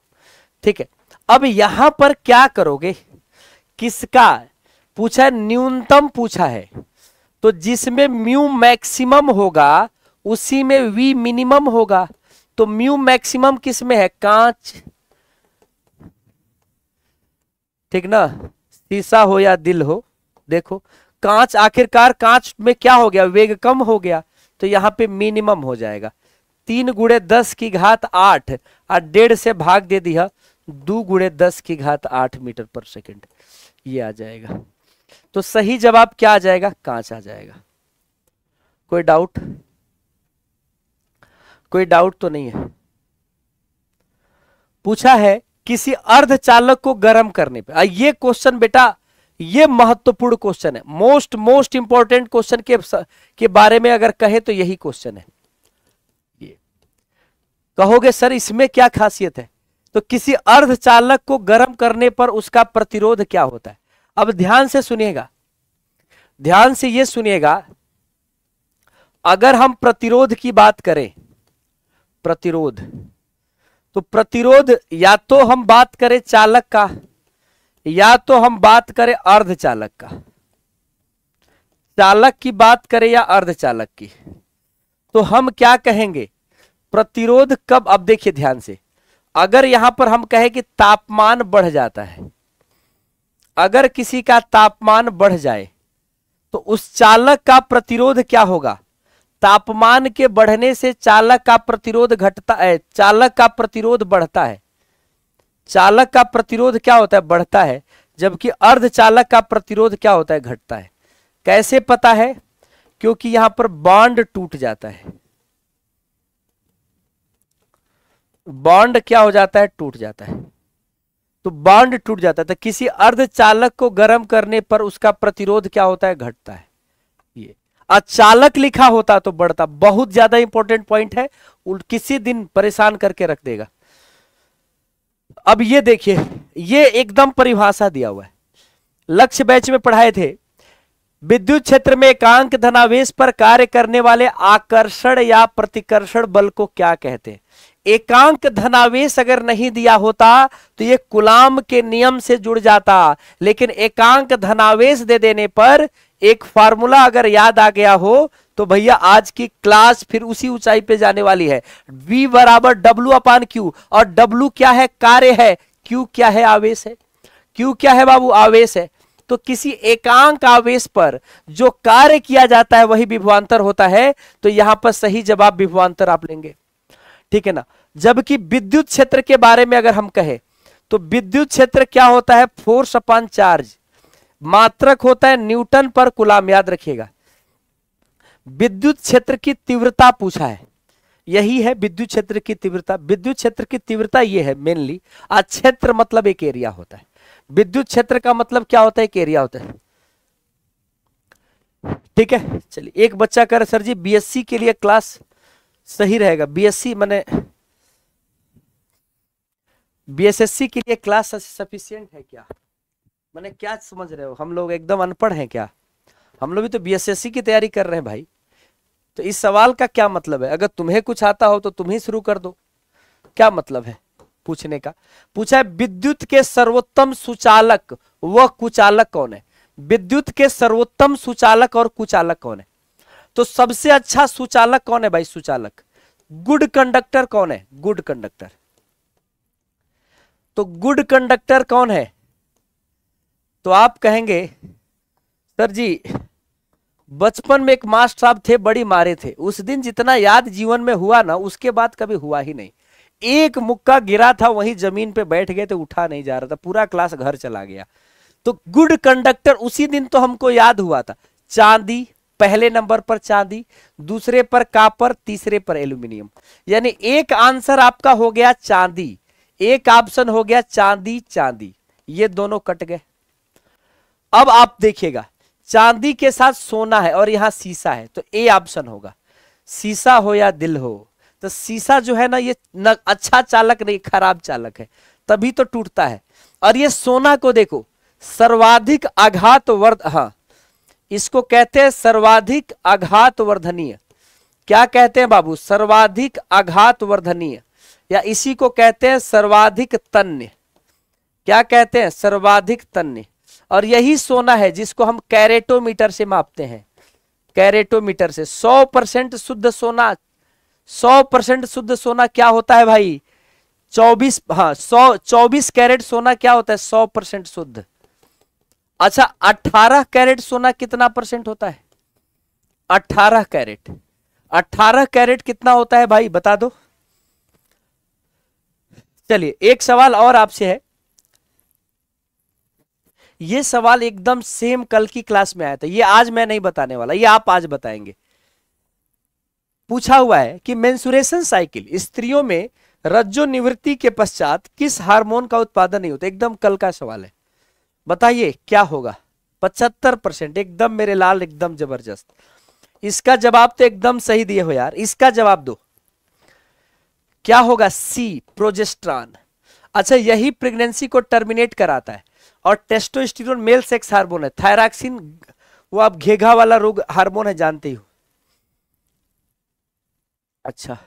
ठीक है अब यहां पर क्या करोगे किसका पूछा है न्यूनतम पूछा है तो जिसमें म्यू मैक्सिमम होगा उसी में वी मिनिमम होगा तो म्यू मैक्सिमम किसमें है कांच ठीक ना शीशा हो या दिल हो देखो कांच आखिरकार कांच में क्या हो गया वेग कम हो गया तो यहाँ पे मिनिमम हो जाएगा तीन गुड़े दस की घात आठ और डेढ़ से भाग दे दिया दो गुड़े दस की घात आठ मीटर पर सेकंड ये आ जाएगा तो सही जवाब क्या आ जाएगा कांच आ जाएगा कोई डाउट कोई डाउट तो नहीं है पूछा है किसी अर्ध चालक को गर्म करने पे ये क्वेश्चन बेटा ये महत्वपूर्ण क्वेश्चन है मोस्ट मोस्ट इंपॉर्टेंट क्वेश्चन के के बारे में अगर कहे तो यही क्वेश्चन है ये कहोगे सर इसमें क्या खासियत है तो किसी अर्ध चालक को गर्म करने पर उसका प्रतिरोध क्या होता है अब ध्यान से सुनिएगा ध्यान से यह सुनिएगा अगर हम प्रतिरोध की बात करें प्रतिरोध तो प्रतिरोध या तो हम बात करें चालक का या तो हम बात करें अर्ध चालक का चालक की बात करें या अर्ध चालक की तो हम क्या कहेंगे प्रतिरोध कब अब देखिए ध्यान से अगर यहां पर हम कहें कि तापमान बढ़ जाता है अगर किसी का तापमान बढ़ जाए तो उस चालक का प्रतिरोध क्या होगा तापमान के बढ़ने से चालक का प्रतिरोध घटता है चालक का प्रतिरोध बढ़ता है चालक का प्रतिरोध क्या होता है बढ़ता है जबकि अर्ध चालक का प्रतिरोध क्या होता है घटता है कैसे पता है क्योंकि यहां पर बॉन्ड टूट जाता है बॉन्ड क्या हो जाता है टूट जाता है तो बॉन्ड टूट जाता है तो किसी अर्ध चालक को गर्म करने पर उसका प्रतिरोध क्या होता है घटता है अचालक लिखा होता तो बढ़ता बहुत ज्यादा इंपॉर्टेंट पॉइंट है किसी दिन परेशान करके रख देगा अब ये देखिए ये एकदम परिभाषा दिया हुआ है लक्ष्य बैच में पढ़ाए थे विद्युत क्षेत्र में एकांक धनावेश पर कार्य करने वाले आकर्षण या प्रतिकर्षण बल को क्या कहते हैं एकांक धनावेश अगर नहीं दिया होता तो यह कुलाम के नियम से जुड़ जाता लेकिन एकांक धनावेश दे देने पर एक फार्मूला अगर याद आ गया हो तो भैया आज की क्लास फिर उसी ऊंचाई पे जाने वाली है v बराबर W अपान क्यू और w क्या है कार्य है q क्या है आवेश है q क्या है बाबू आवेश है तो किसी एकांक आवेश पर जो कार्य किया जाता है वही विभवांतर होता है तो यहां पर सही जवाब विभवांतर आप लेंगे ठीक है ना जबकि विद्युत क्षेत्र के बारे में अगर हम कहें तो विद्युत क्षेत्र क्या होता है फोर्स अपान चार्ज मात्रक होता है न्यूटन पर कुलाम याद रखिएगा विद्युत क्षेत्र की तीव्रता पूछा है यही है विद्युत क्षेत्र की तीव्रता विद्युत क्षेत्र की तीव्रता यह है मेनली आ क्षेत्र मतलब एक एरिया होता है विद्युत क्षेत्र का मतलब क्या होता है एक एरिया होता है ठीक है चलिए एक बच्चा कह रहे सर जी बीएससी के लिए क्लास सही रहेगा बीएससी मैंने बीएसएससी के लिए क्लास सफिशियंट है क्या मैंने क्या समझ रहे हो हम लोग एकदम अनपढ़ हैं क्या हम लोग भी तो बीएसएससी की तैयारी कर रहे हैं भाई तो इस सवाल का क्या मतलब है अगर तुम्हें कुछ आता हो तो तुम ही शुरू कर दो क्या मतलब है पूछने का पूछा है विद्युत के सर्वोत्तम सुचालक व कुचालक कौन है विद्युत के सर्वोत्तम सुचालक और कुचालक कौन है तो सबसे अच्छा सुचालक कौन है भाई सुचालक गुड कंडक्टर कौन है गुड कंडक्टर तो गुड कंडक्टर कौन है तो आप कहेंगे सर जी बचपन में एक मास्टर साहब थे बड़ी मारे थे उस दिन जितना याद जीवन में हुआ ना उसके बाद कभी हुआ ही नहीं एक मुक्का गिरा था वहीं जमीन पे बैठ गए थे तो उठा नहीं जा रहा था पूरा क्लास घर चला गया तो गुड कंडक्टर उसी दिन तो हमको याद हुआ था चांदी पहले नंबर पर चांदी दूसरे पर कापर तीसरे पर एल्यूमिनियम यानी एक आंसर आपका हो गया चांदी एक ऑप्शन हो गया चांदी चांदी ये दोनों कट गए अब आप देखिएगा चांदी के साथ सोना है और यहां शीशा है तो ए ऑप्शन होगा शीशा हो या दिल हो तो शीशा जो है ना ये न अच्छा चालक नहीं खराब चालक है तभी तो टूटता है और ये सोना को देखो सर्वाधिक आघात वर्ध हाँ इसको कहते हैं सर्वाधिक आघात वर्धनीय क्या कहते हैं बाबू सर्वाधिक आघात वर्धनीय या इसी को कहते हैं सर्वाधिक तन्य क्या कहते हैं सर्वाधिक तन्य और यही सोना है जिसको हम कैरेटोमीटर से मापते हैं कैरेटोमीटर से 100 परसेंट शुद्ध सोना 100 परसेंट शुद्ध सोना क्या होता है भाई 24 हाँ 100 चौबीस कैरेट सोना क्या होता है 100 परसेंट शुद्ध अच्छा 18 कैरेट सोना कितना परसेंट होता है 18 कैरेट 18 कैरेट कितना होता है भाई बता दो चलिए एक सवाल और आपसे है ये सवाल एकदम सेम कल की क्लास में आया था ये आज मैं नहीं बताने वाला ये आप आज बताएंगे पूछा हुआ है कि मेंसुरेशन साइकिल स्त्रियों में रज्जो निवृत्ति के पश्चात किस हार्मोन का उत्पादन नहीं होता एकदम कल का सवाल है बताइए क्या होगा पचहत्तर परसेंट एकदम मेरे लाल एकदम जबरदस्त इसका जवाब तो एकदम सही दिए हो यार इसका जवाब दो क्या होगा सी प्रोजेस्ट्रॉन अच्छा यही प्रेगनेंसी को टर्मिनेट कराता है और टेस्टोस्टेरोन मेल सेक्स हार्मोन है थायराक्सिन वो आप घेघा वाला रोग हार्मोन है जानते ही हो अच्छा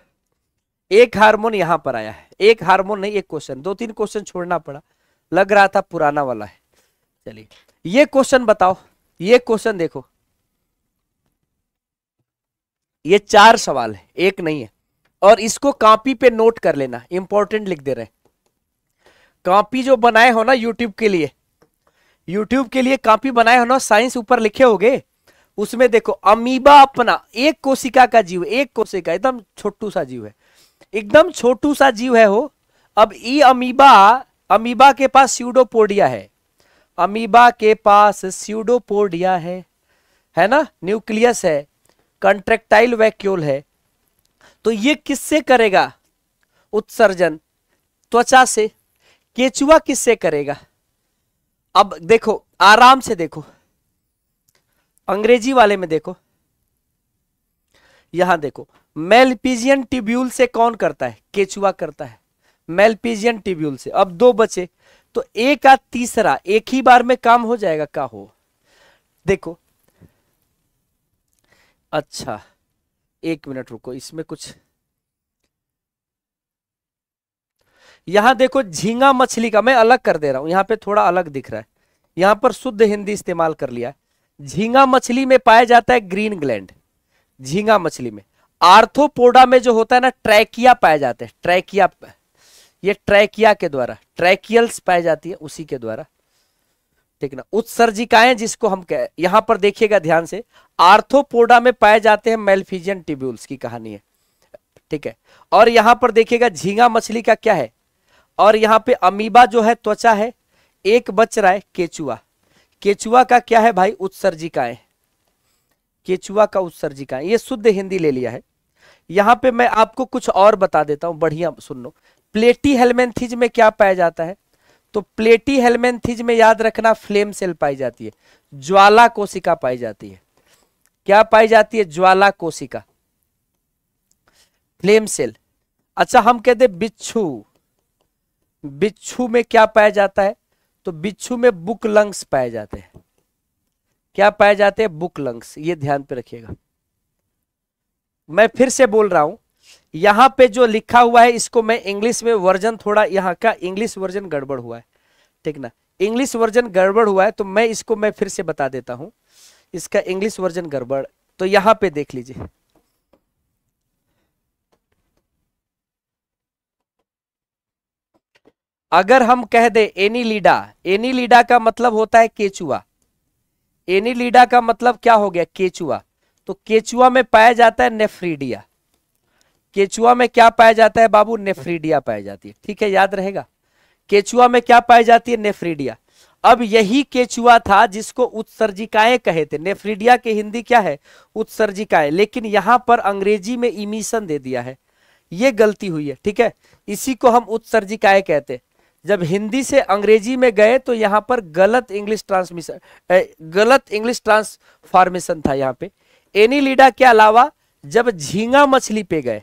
एक हार्मोन यहां पर आया है एक हार्मोन नहीं एक क्वेश्चन दो तीन क्वेश्चन छोड़ना पड़ा लग रहा था पुराना वाला है चलिए ये क्वेश्चन बताओ ये क्वेश्चन देखो ये चार सवाल है एक नहीं है और इसको कॉपी पे नोट कर लेना इंपॉर्टेंट लिख दे रहे कॉपी जो बनाए हो ना यूट्यूब के लिए यूट्यूब के लिए कॉपी बनाए हो ना साइंस ऊपर लिखे हो उसमें देखो अमीबा अपना एक कोशिका का जीव एक कोशिका एकदम छोटू सा जीव है एकदम छोटू सा जीव है हो अब ई अमीबा अमीबा के पास स्यूडोपोडिया है अमीबा के पास स्यूडोपोडिया है है ना न्यूक्लियस है कंट्रेक्टाइल वैक्यूल है तो ये किससे करेगा उत्सर्जन त्वचा से केचुआ किससे करेगा अब देखो आराम से देखो अंग्रेजी वाले में देखो यहां देखो मेलपीजियन ट्यूब्यूल से कौन करता है केचुआ करता है मेलपीजियन ट्यूब्यूल से अब दो बचे तो एक का तीसरा एक ही बार में काम हो जाएगा का हो देखो अच्छा एक मिनट रुको इसमें कुछ यहां देखो झींगा मछली का मैं अलग कर दे रहा हूं यहां पे थोड़ा अलग दिख रहा है यहां पर शुद्ध हिंदी इस्तेमाल कर लिया झींगा मछली में पाया जाता है ग्रीन ग्लैंड झींगा मछली में आर्थोपोडा में जो होता है ना ट्रैकिया पाए जाते हैं ट्रैकिया ये ट्रैकिया के द्वारा ट्रैकियल्स पाई जाती है उसी के द्वारा ठीक ना उत्सर्जिकाएं जिसको हम कह यहां पर देखिएगा ध्यान से आर्थोपोडा में पाए जाते हैं मेलफिजियन टिब्यूल्स की कहानी है ठीक है और यहां पर देखिएगा झींगा मछली का क्या है और यहाँ पे अमीबा जो है त्वचा है एक बच रहा है केचुआ केचुआ का क्या है भाई उत्सर्जिकाएं केचुआ का उत्सर्जिकाएं ये शुद्ध हिंदी ले लिया है यहां पे मैं आपको कुछ और बता देता हूं बढ़िया सुन लो प्लेटी हेलमेंथिज में क्या पाया जाता है तो प्लेटी हेलमेंथिज में याद रखना फ्लेम सेल पाई जाती है ज्वाला कोशिका पाई जाती है क्या पाई जाती है ज्वाला कोशिका फ्लेम सेल अच्छा हम कहते बिच्छू बिच्छू में क्या पाया जाता है तो बिच्छू में बुक लंग्स पाए जाते हैं क्या पाए जाते हैं बुक लंग्स ये ध्यान पे रखिएगा मैं फिर से बोल रहा हूं यहां पे जो लिखा हुआ है इसको मैं इंग्लिश में वर्जन थोड़ा यहां का इंग्लिश वर्जन गड़बड़ हुआ है ठीक ना इंग्लिश वर्जन गड़बड़ हुआ है तो मैं इसको मैं फिर से बता देता हूं इसका इंग्लिश वर्जन गड़बड़ तो यहां पे देख लीजिए अगर हम कह दे एनी लीडा का मतलब होता है केचुआ लीडा का मतलब क्या हो गया केचुआ तो केचुआ में पाया जाता है नेफ्रीडिया केचुआ में क्या पाया जाता है बाबू नेफ्रीडिया पाई जाती है ठीक है याद रहेगा केचुआ में क्या पाई जाती है नेफ्रीडिया अब यही केचुआ था जिसको उत्सर्जिकाएं कहे थे नेफ्रीडिया के हिंदी क्या है उत्सर्जिकाएं लेकिन यहां पर अंग्रेजी में इमिशन दे दिया है ये गलती हुई है ठीक है इसी को हम उत्सर्जिकाएं कहते हैं जब हिंदी से अंग्रेजी में गए तो यहां पर गलत इंग्लिश ट्रांसमिशन गलत इंग्लिश ट्रांसफॉर्मेशन था यहां पे लीडा के अलावा जब झींगा मछली पे गए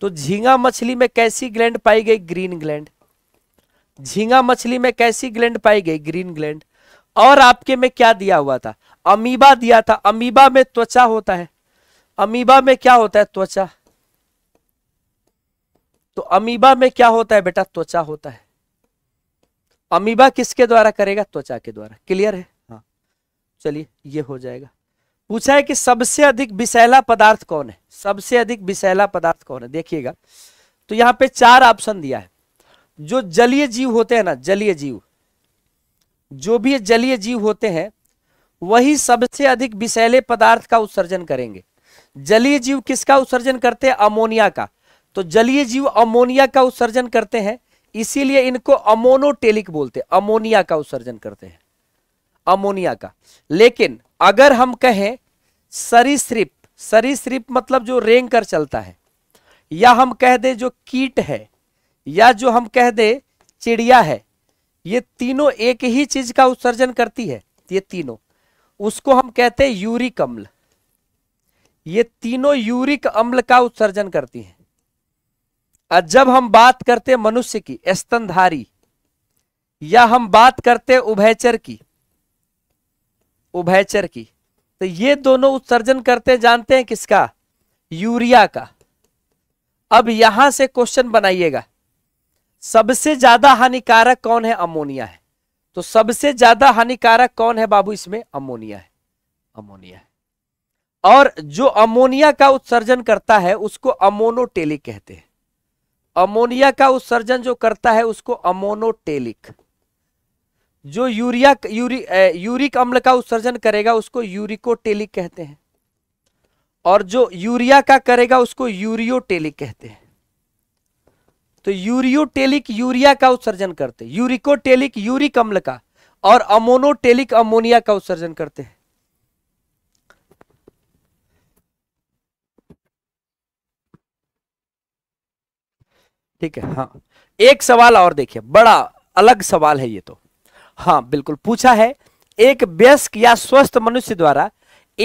तो झींगा मछली में कैसी ग्लैंड पाई गई ग्रीन ग्लैंड झींगा मछली में कैसी ग्लैंड पाई गई ग्रीन ग्लैंड और आपके में क्या दिया हुआ था अमीबा दिया था अमीबा में त्वचा होता है अमीबा में क्या होता है त्वचा तो अमीबा में क्या होता है बेटा त्वचा होता है अमीबा किसके द्वारा करेगा त्वचा के द्वारा क्लियर है हाँ चलिए ये हो जाएगा पूछा है कि सबसे अधिक विषैला पदार्थ कौन है सबसे अधिक विषैला पदार्थ कौन है देखिएगा तो यहाँ पे चार ऑप्शन दिया है जो जलीय जीव होते हैं ना जलीय जीव जो भी जलीय जीव होते हैं वही सबसे अधिक विषैले पदार्थ का उत्सर्जन करेंगे जलीय जीव किसका उत्सर्जन करते हैं अमोनिया का तो जलीय जीव अमोनिया का उत्सर्जन करते हैं इसीलिए इनको अमोनोटेलिक बोलते हैं अमोनिया का उत्सर्जन करते हैं अमोनिया का लेकिन अगर हम कहें सरीसृप सरीसृप मतलब जो रेंग कर चलता है या हम कह दे जो कीट है या जो हम कह दे चिड़िया है ये तीनों एक ही चीज का उत्सर्जन करती है ये तीनों उसको हम कहते हैं यूरिक अम्ल ये तीनों यूरिक अम्ल का उत्सर्जन करती हैं जब हम बात करते मनुष्य की स्तनधारी या हम बात करते उभयचर की उभयचर की तो ये दोनों उत्सर्जन करते जानते हैं किसका यूरिया का अब यहां से क्वेश्चन बनाइएगा सबसे ज्यादा हानिकारक कौन है अमोनिया है तो सबसे ज्यादा हानिकारक कौन है बाबू इसमें अमोनिया है अमोनिया है और जो अमोनिया का उत्सर्जन करता है उसको अमोनोटेलिक कहते हैं अमोनिया का उत्सर्जन जो करता है उसको अमोनोटेलिक जो यूरिया यूरि, यूरिक अम्ल का उत्सर्जन करेगा उसको यूरिकोटेलिक कहते हैं और जो यूरिया का करेगा उसको यूरियोटेलिक कहते हैं तो यूरियोटेलिक यूरिया का उत्सर्जन करते यूरिकोटेलिक यूरिक अम्ल का और अमोनोटेलिक अमोनिया का उत्सर्जन करते हैं ठीक है हाँ एक सवाल और देखिए बड़ा अलग सवाल है ये तो हाँ बिल्कुल पूछा है एक व्यस्क या स्वस्थ मनुष्य द्वारा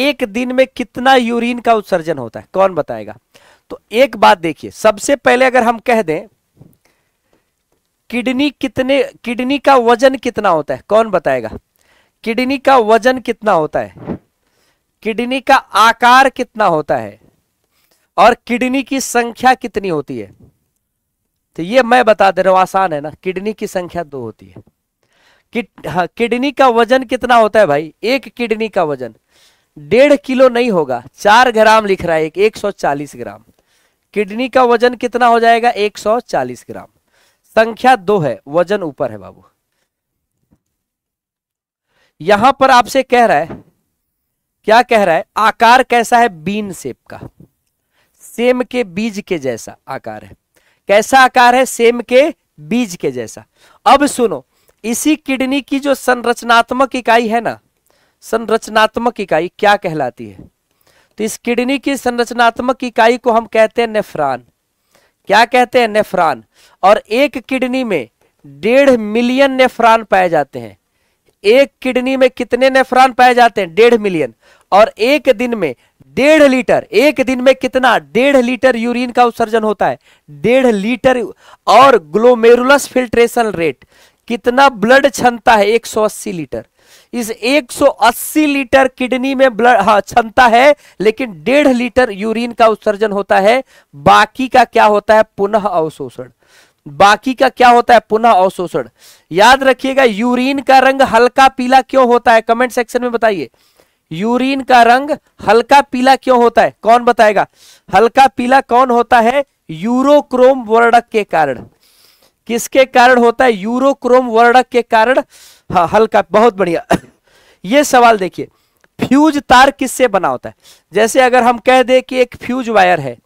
एक दिन में कितना यूरिन का उत्सर्जन होता है कौन बताएगा तो एक बात देखिए सबसे पहले अगर हम कह दें किडनी कितने किडनी का वजन कितना होता है कौन बताएगा किडनी का वजन कितना होता है किडनी का आकार कितना होता है और किडनी की संख्या कितनी होती है तो ये मैं बता दे रहा हूं आसान है ना किडनी की संख्या दो होती है किड हाँ किडनी का वजन कितना होता है भाई एक किडनी का वजन डेढ़ किलो नहीं होगा चार ग्राम लिख रहा है एक एक सौ चालीस ग्राम किडनी का वजन कितना हो जाएगा एक सौ चालीस ग्राम संख्या दो है वजन ऊपर है बाबू यहां पर आपसे कह रहा है क्या कह रहा है आकार कैसा है बीन सेप का सेम के बीज के जैसा आकार है कैसा आकार है सेम के बीज के जैसा अब सुनो इसी किडनी की जो संरचनात्मक इकाई है ना संरचनात्मक इकाई क्या कहलाती है तो इस किडनी की संरचनात्मक इकाई को हम कहते हैं नेफ्रान क्या कहते हैं नेफ्रान और एक किडनी में डेढ़ मिलियन नेफ्रान पाए जाते हैं एक किडनी में कितने नेफ्रान पाए जाते हैं डेढ़ मिलियन और एक दिन में डेढ़ लीटर एक दिन में कितना डेढ़ लीटर यूरिन का उत्सर्जन होता है डेढ़ लीटर और ग्लोमेरुलस फिल्ट्रेशन रेट कितना ब्लड क्षमता है 180 लीटर इस 180 लीटर किडनी में ब्लड क्षमता हाँ, है लेकिन डेढ़ लीटर यूरिन का उत्सर्जन होता है बाकी का क्या होता है पुनः अवशोषण बाकी का क्या होता है पुनः अवशोषण याद रखिएगा यूरिन का रंग हल्का पीला क्यों होता है कमेंट सेक्शन में बताइए यूरिन का रंग हल्का पीला क्यों होता है कौन बताएगा हल्का पीला कौन होता है यूरोक्रोम वर्णक के कारण किसके कारण होता है यूरोक्रोम वर्णक के कारण हाँ हल्का बहुत बढ़िया ये सवाल देखिए फ्यूज तार किससे बना होता है जैसे अगर हम कह दें कि एक फ्यूज वायर है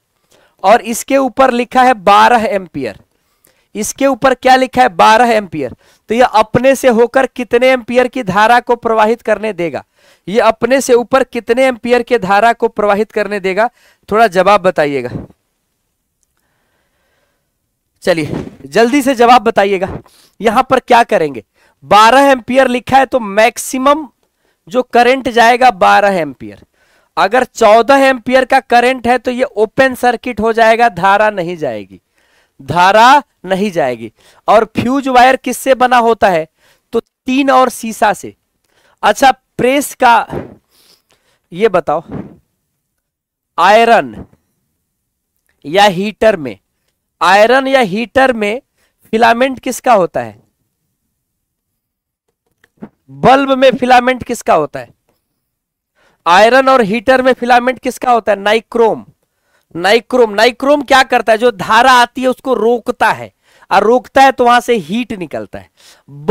और इसके ऊपर लिखा है बारह एम्पियर इसके ऊपर क्या लिखा है बारह एम्पियर तो यह अपने से होकर कितने एम्पियर की धारा को प्रवाहित करने देगा ये अपने से ऊपर कितने एम्पियर के धारा को प्रवाहित करने देगा थोड़ा जवाब बताइएगा चलिए जल्दी से जवाब बताइएगा यहां पर क्या करेंगे 12 एम्पियर लिखा है तो मैक्सिमम जो करंट जाएगा 12 एम्पियर अगर 14 एम्पियर का करंट है तो ये ओपन सर्किट हो जाएगा धारा नहीं जाएगी धारा नहीं जाएगी और फ्यूज वायर किससे बना होता है तो तीन और सीसा से अच्छा प्रेस का ये बताओ आयरन या हीटर में आयरन या हीटर में फिलामेंट किसका होता है बल्ब में फिलामेंट किसका होता है आयरन और हीटर में फिलामेंट किसका होता है नाइक्रोम नाइक्रोम नाइक्रोम क्या करता है जो धारा आती है उसको रोकता है और रोकता है तो वहां से हीट निकलता है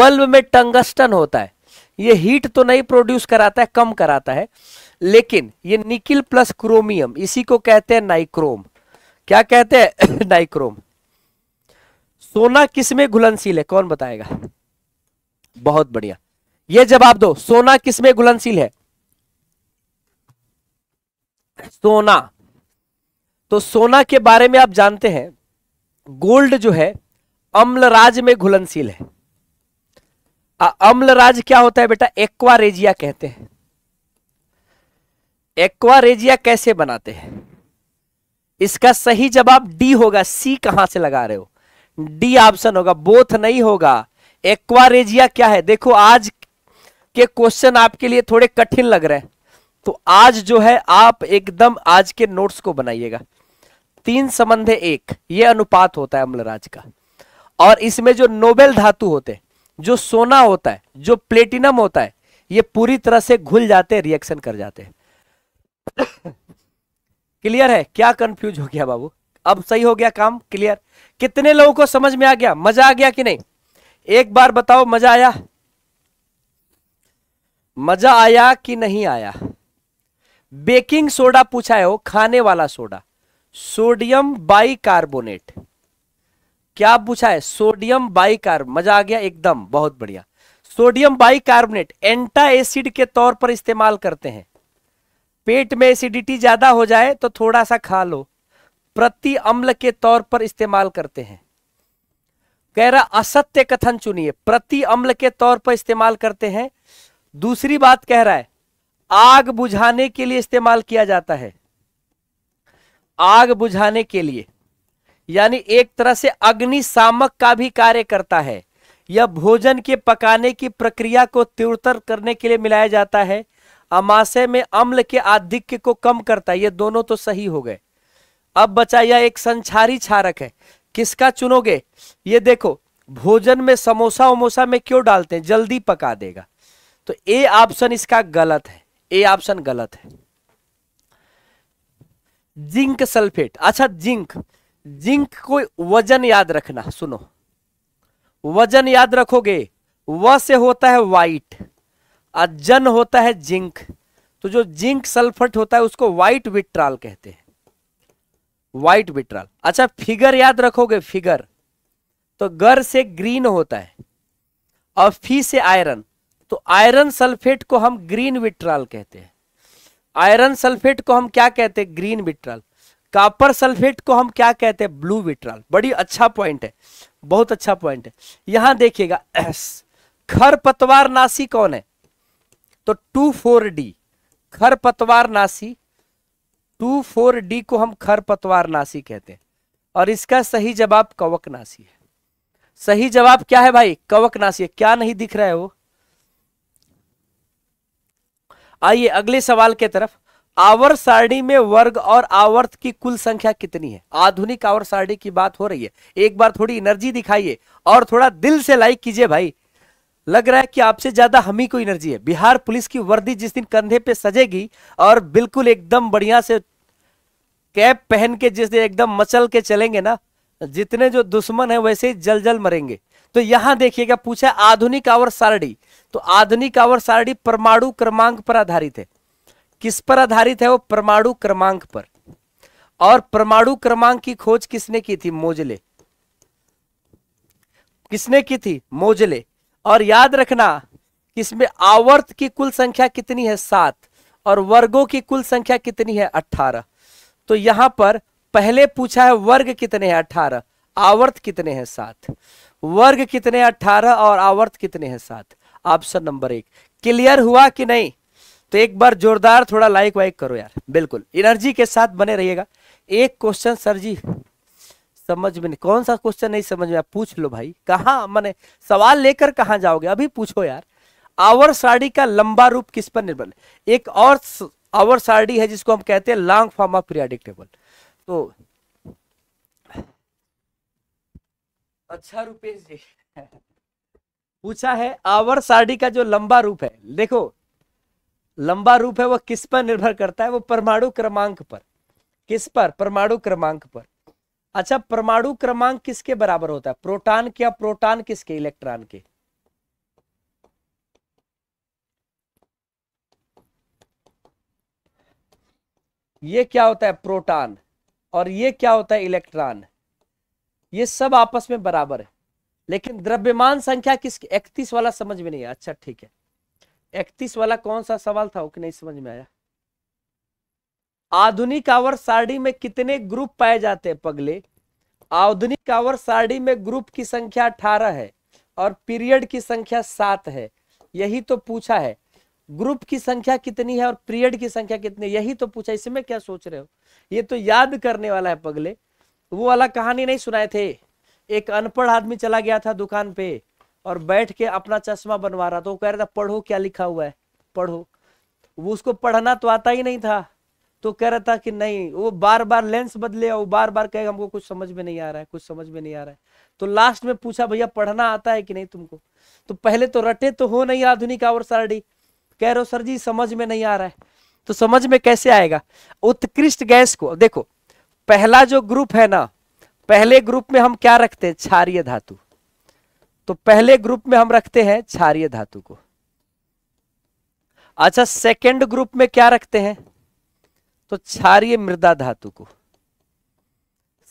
बल्ब में टंगस्टन होता है ये हीट तो नहीं प्रोड्यूस कराता है कम कराता है लेकिन ये निकिल प्लस क्रोमियम इसी को कहते हैं नाइक्रोम क्या कहते हैं नाइक्रोम सोना किसमें घुलनशील है कौन बताएगा बहुत बढ़िया ये जवाब दो सोना किसमें घुलनशील है सोना तो सोना के बारे में आप जानते हैं गोल्ड जो है अम्लराज में घुलनशील है अम्ल राज क्या होता है बेटा एक्वारेजिया कहते हैं एक्वारेजिया कैसे बनाते हैं इसका सही जवाब डी होगा सी कहां से लगा रहे हो डी ऑप्शन होगा बोथ नहीं होगा एक्वारेजिया क्या है देखो आज के क्वेश्चन आपके लिए थोड़े कठिन लग रहे हैं तो आज जो है आप एकदम आज के नोट्स को बनाइएगा तीन संबंध एक ये अनुपात होता है अम्लराज का और इसमें जो नोबेल धातु होते हैं जो सोना होता है जो प्लेटिनम होता है ये पूरी तरह से घुल जाते रिएक्शन कर जाते हैं क्लियर है क्या कंफ्यूज हो गया बाबू अब सही हो गया काम क्लियर कितने लोगों को समझ में आ गया मजा आ गया कि नहीं एक बार बताओ मजा आया मजा आया कि नहीं आया बेकिंग सोडा पूछा है वो खाने वाला सोडा सोडियम बाइकार्बोनेट क्या पूछा है सोडियम बाइकार्ब मजा आ गया एकदम बहुत बढ़िया सोडियम बाइकार्बोनेट एंटा एसिड के तौर पर इस्तेमाल करते हैं पेट में एसिडिटी ज्यादा हो जाए तो थोड़ा सा खा लो प्रति अम्ल के तौर पर इस्तेमाल करते हैं कह रहा असत्य कथन चुनिए प्रति अम्ल के तौर पर इस्तेमाल करते हैं दूसरी बात कह रहा है आग बुझाने के लिए इस्तेमाल किया जाता है आग बुझाने के लिए यानी एक तरह से अग्निशामक का भी कार्य करता है यह भोजन के पकाने की प्रक्रिया को तीव्रतर करने के लिए मिलाया जाता है अमाशय में अम्ल के आधिक्य को कम करता है ये दोनों तो सही हो गए अब बचा यह एक संचारी क्षारक है किसका चुनोगे ये देखो भोजन में समोसा उमोसा में क्यों डालते हैं जल्दी पका देगा तो ए ऑप्शन इसका गलत है ए ऑप्शन गलत है जिंक सल्फेट अच्छा जिंक जिंक को वजन याद रखना सुनो वजन याद रखोगे व से होता है वाइट और जन होता है जिंक तो जो जिंक सल्फेट होता है उसको व्हाइट विट्राल कहते हैं वाइट विट्राल अच्छा फिगर याद रखोगे फिगर तो गर से ग्रीन होता है और फी से आयरन तो आयरन सल्फेट को हम ग्रीन विट्राल कहते हैं आयरन सल्फेट को हम क्या कहते हैं ग्रीन विट्राल कॉपर सल्फेट को हम क्या कहते हैं ब्लू विट्रॉल बड़ी अच्छा पॉइंट है बहुत अच्छा पॉइंट है यहां देखिएगा खरपतवार नासी कौन है तो टू फोर डी खरपतवार नासी टू फोर डी को हम खरपतवार नासी कहते हैं और इसका सही जवाब कवक नासी है सही जवाब क्या है भाई कवक नासी है क्या नहीं दिख रहा है वो आइए अगले सवाल के तरफ आवर सारणी में वर्ग और आवर्त की कुल संख्या कितनी है आधुनिक आवर सारणी की बात हो रही है एक बार थोड़ी एनर्जी दिखाइए और थोड़ा दिल से लाइक कीजिए भाई लग रहा है कि आपसे ज्यादा हम ही को एनर्जी है बिहार पुलिस की वर्दी जिस दिन कंधे पे सजेगी और बिल्कुल एकदम बढ़िया से कैप पहन के जिस दिन एकदम मचल के चलेंगे ना जितने जो दुश्मन है वैसे ही जल जल मरेंगे तो यहां देखिएगा पूछा आधुनिक आवर सारणी तो आधुनिक आवर सारणी परमाणु क्रमांक पर आधारित है किस पर आधारित है वो परमाणु क्रमांक पर और परमाणु क्रमांक की खोज किसने की थी मोजले किसने की थी मोजले और याद रखना इसमें आवर्त की कुल संख्या कितनी है सात और वर्गों की कुल संख्या कितनी है अठारह तो यहां पर पहले पूछा है वर्ग कितने हैं अठारह आवर्त कितने हैं सात वर्ग कितने अठारह और आवर्त कितने हैं सात ऑप्शन नंबर एक क्लियर हुआ कि नहीं तो एक बार जोरदार थोड़ा लाइक वाइक करो यार बिल्कुल एनर्जी के साथ बने रहिएगा एक क्वेश्चन सर जी समझ में नहीं कौन सा क्वेश्चन नहीं समझ में पूछ लो भाई कहा मैंने सवाल लेकर कहा जाओगे अभी पूछो यार आवर साड़ी का लंबा रूप किस पर निर्भर एक और आवर साड़ी है जिसको हम कहते हैं लॉन्ग फॉर्म ऑफ प्रियाडिक्टेबल तो अच्छा रूपेश जी पूछा है आवर साड़ी का जो लंबा रूप है देखो लंबा रूप है वह किस पर निर्भर करता है वो परमाणु क्रमांक पर किस पर परमाणु क्रमांक पर अच्छा परमाणु क्रमांक किसके बराबर होता है प्रोटॉन के या प्रोटॉन किसके इलेक्ट्रॉन के ये क्या होता है प्रोटॉन और ये क्या होता है इलेक्ट्रॉन ये सब आपस में बराबर है लेकिन द्रव्यमान संख्या किसकी इकतीस वाला समझ में नहीं है अच्छा ठीक है इकतीस वाला कौन सा सवाल था वो कि नहीं समझ में आया आधुनिक आवर सारणी में कितने ग्रुप पाए जाते हैं पगले आधुनिक आवर सारणी में ग्रुप की संख्या अठारह है और पीरियड की संख्या सात है यही तो पूछा है ग्रुप की संख्या कितनी है और पीरियड की संख्या कितनी है यही तो पूछा इसमें क्या सोच रहे हो ये तो याद करने वाला है पगले वो वाला कहानी नहीं सुनाए थे एक अनपढ़ आदमी चला गया था दुकान पे और बैठ के अपना चश्मा बनवा रहा था वो कह रहा था पढ़ो क्या लिखा हुआ है पढ़ो वो उसको पढ़ना तो आता ही नहीं था तो कह रहा था कि नहीं वो बार बार लेंस बदले और बार बार कहेगा हमको कुछ समझ में नहीं आ रहा है कुछ समझ में नहीं आ रहा है तो लास्ट में पूछा भैया पढ़ना आता है कि नहीं तुमको तो पहले तो रटे तो हो नहीं आधुनिक और डी कह रहे हो सर जी समझ में नहीं आ रहा है तो समझ में कैसे आएगा उत्कृष्ट गैस को देखो पहला जो ग्रुप है ना पहले ग्रुप में हम क्या रखते हैं क्षारिय धातु तो पहले ग्रुप में हम रखते हैं क्षारिय धातु को अच्छा सेकेंड ग्रुप में क्या रखते हैं तो क्षारिय मृदा धातु को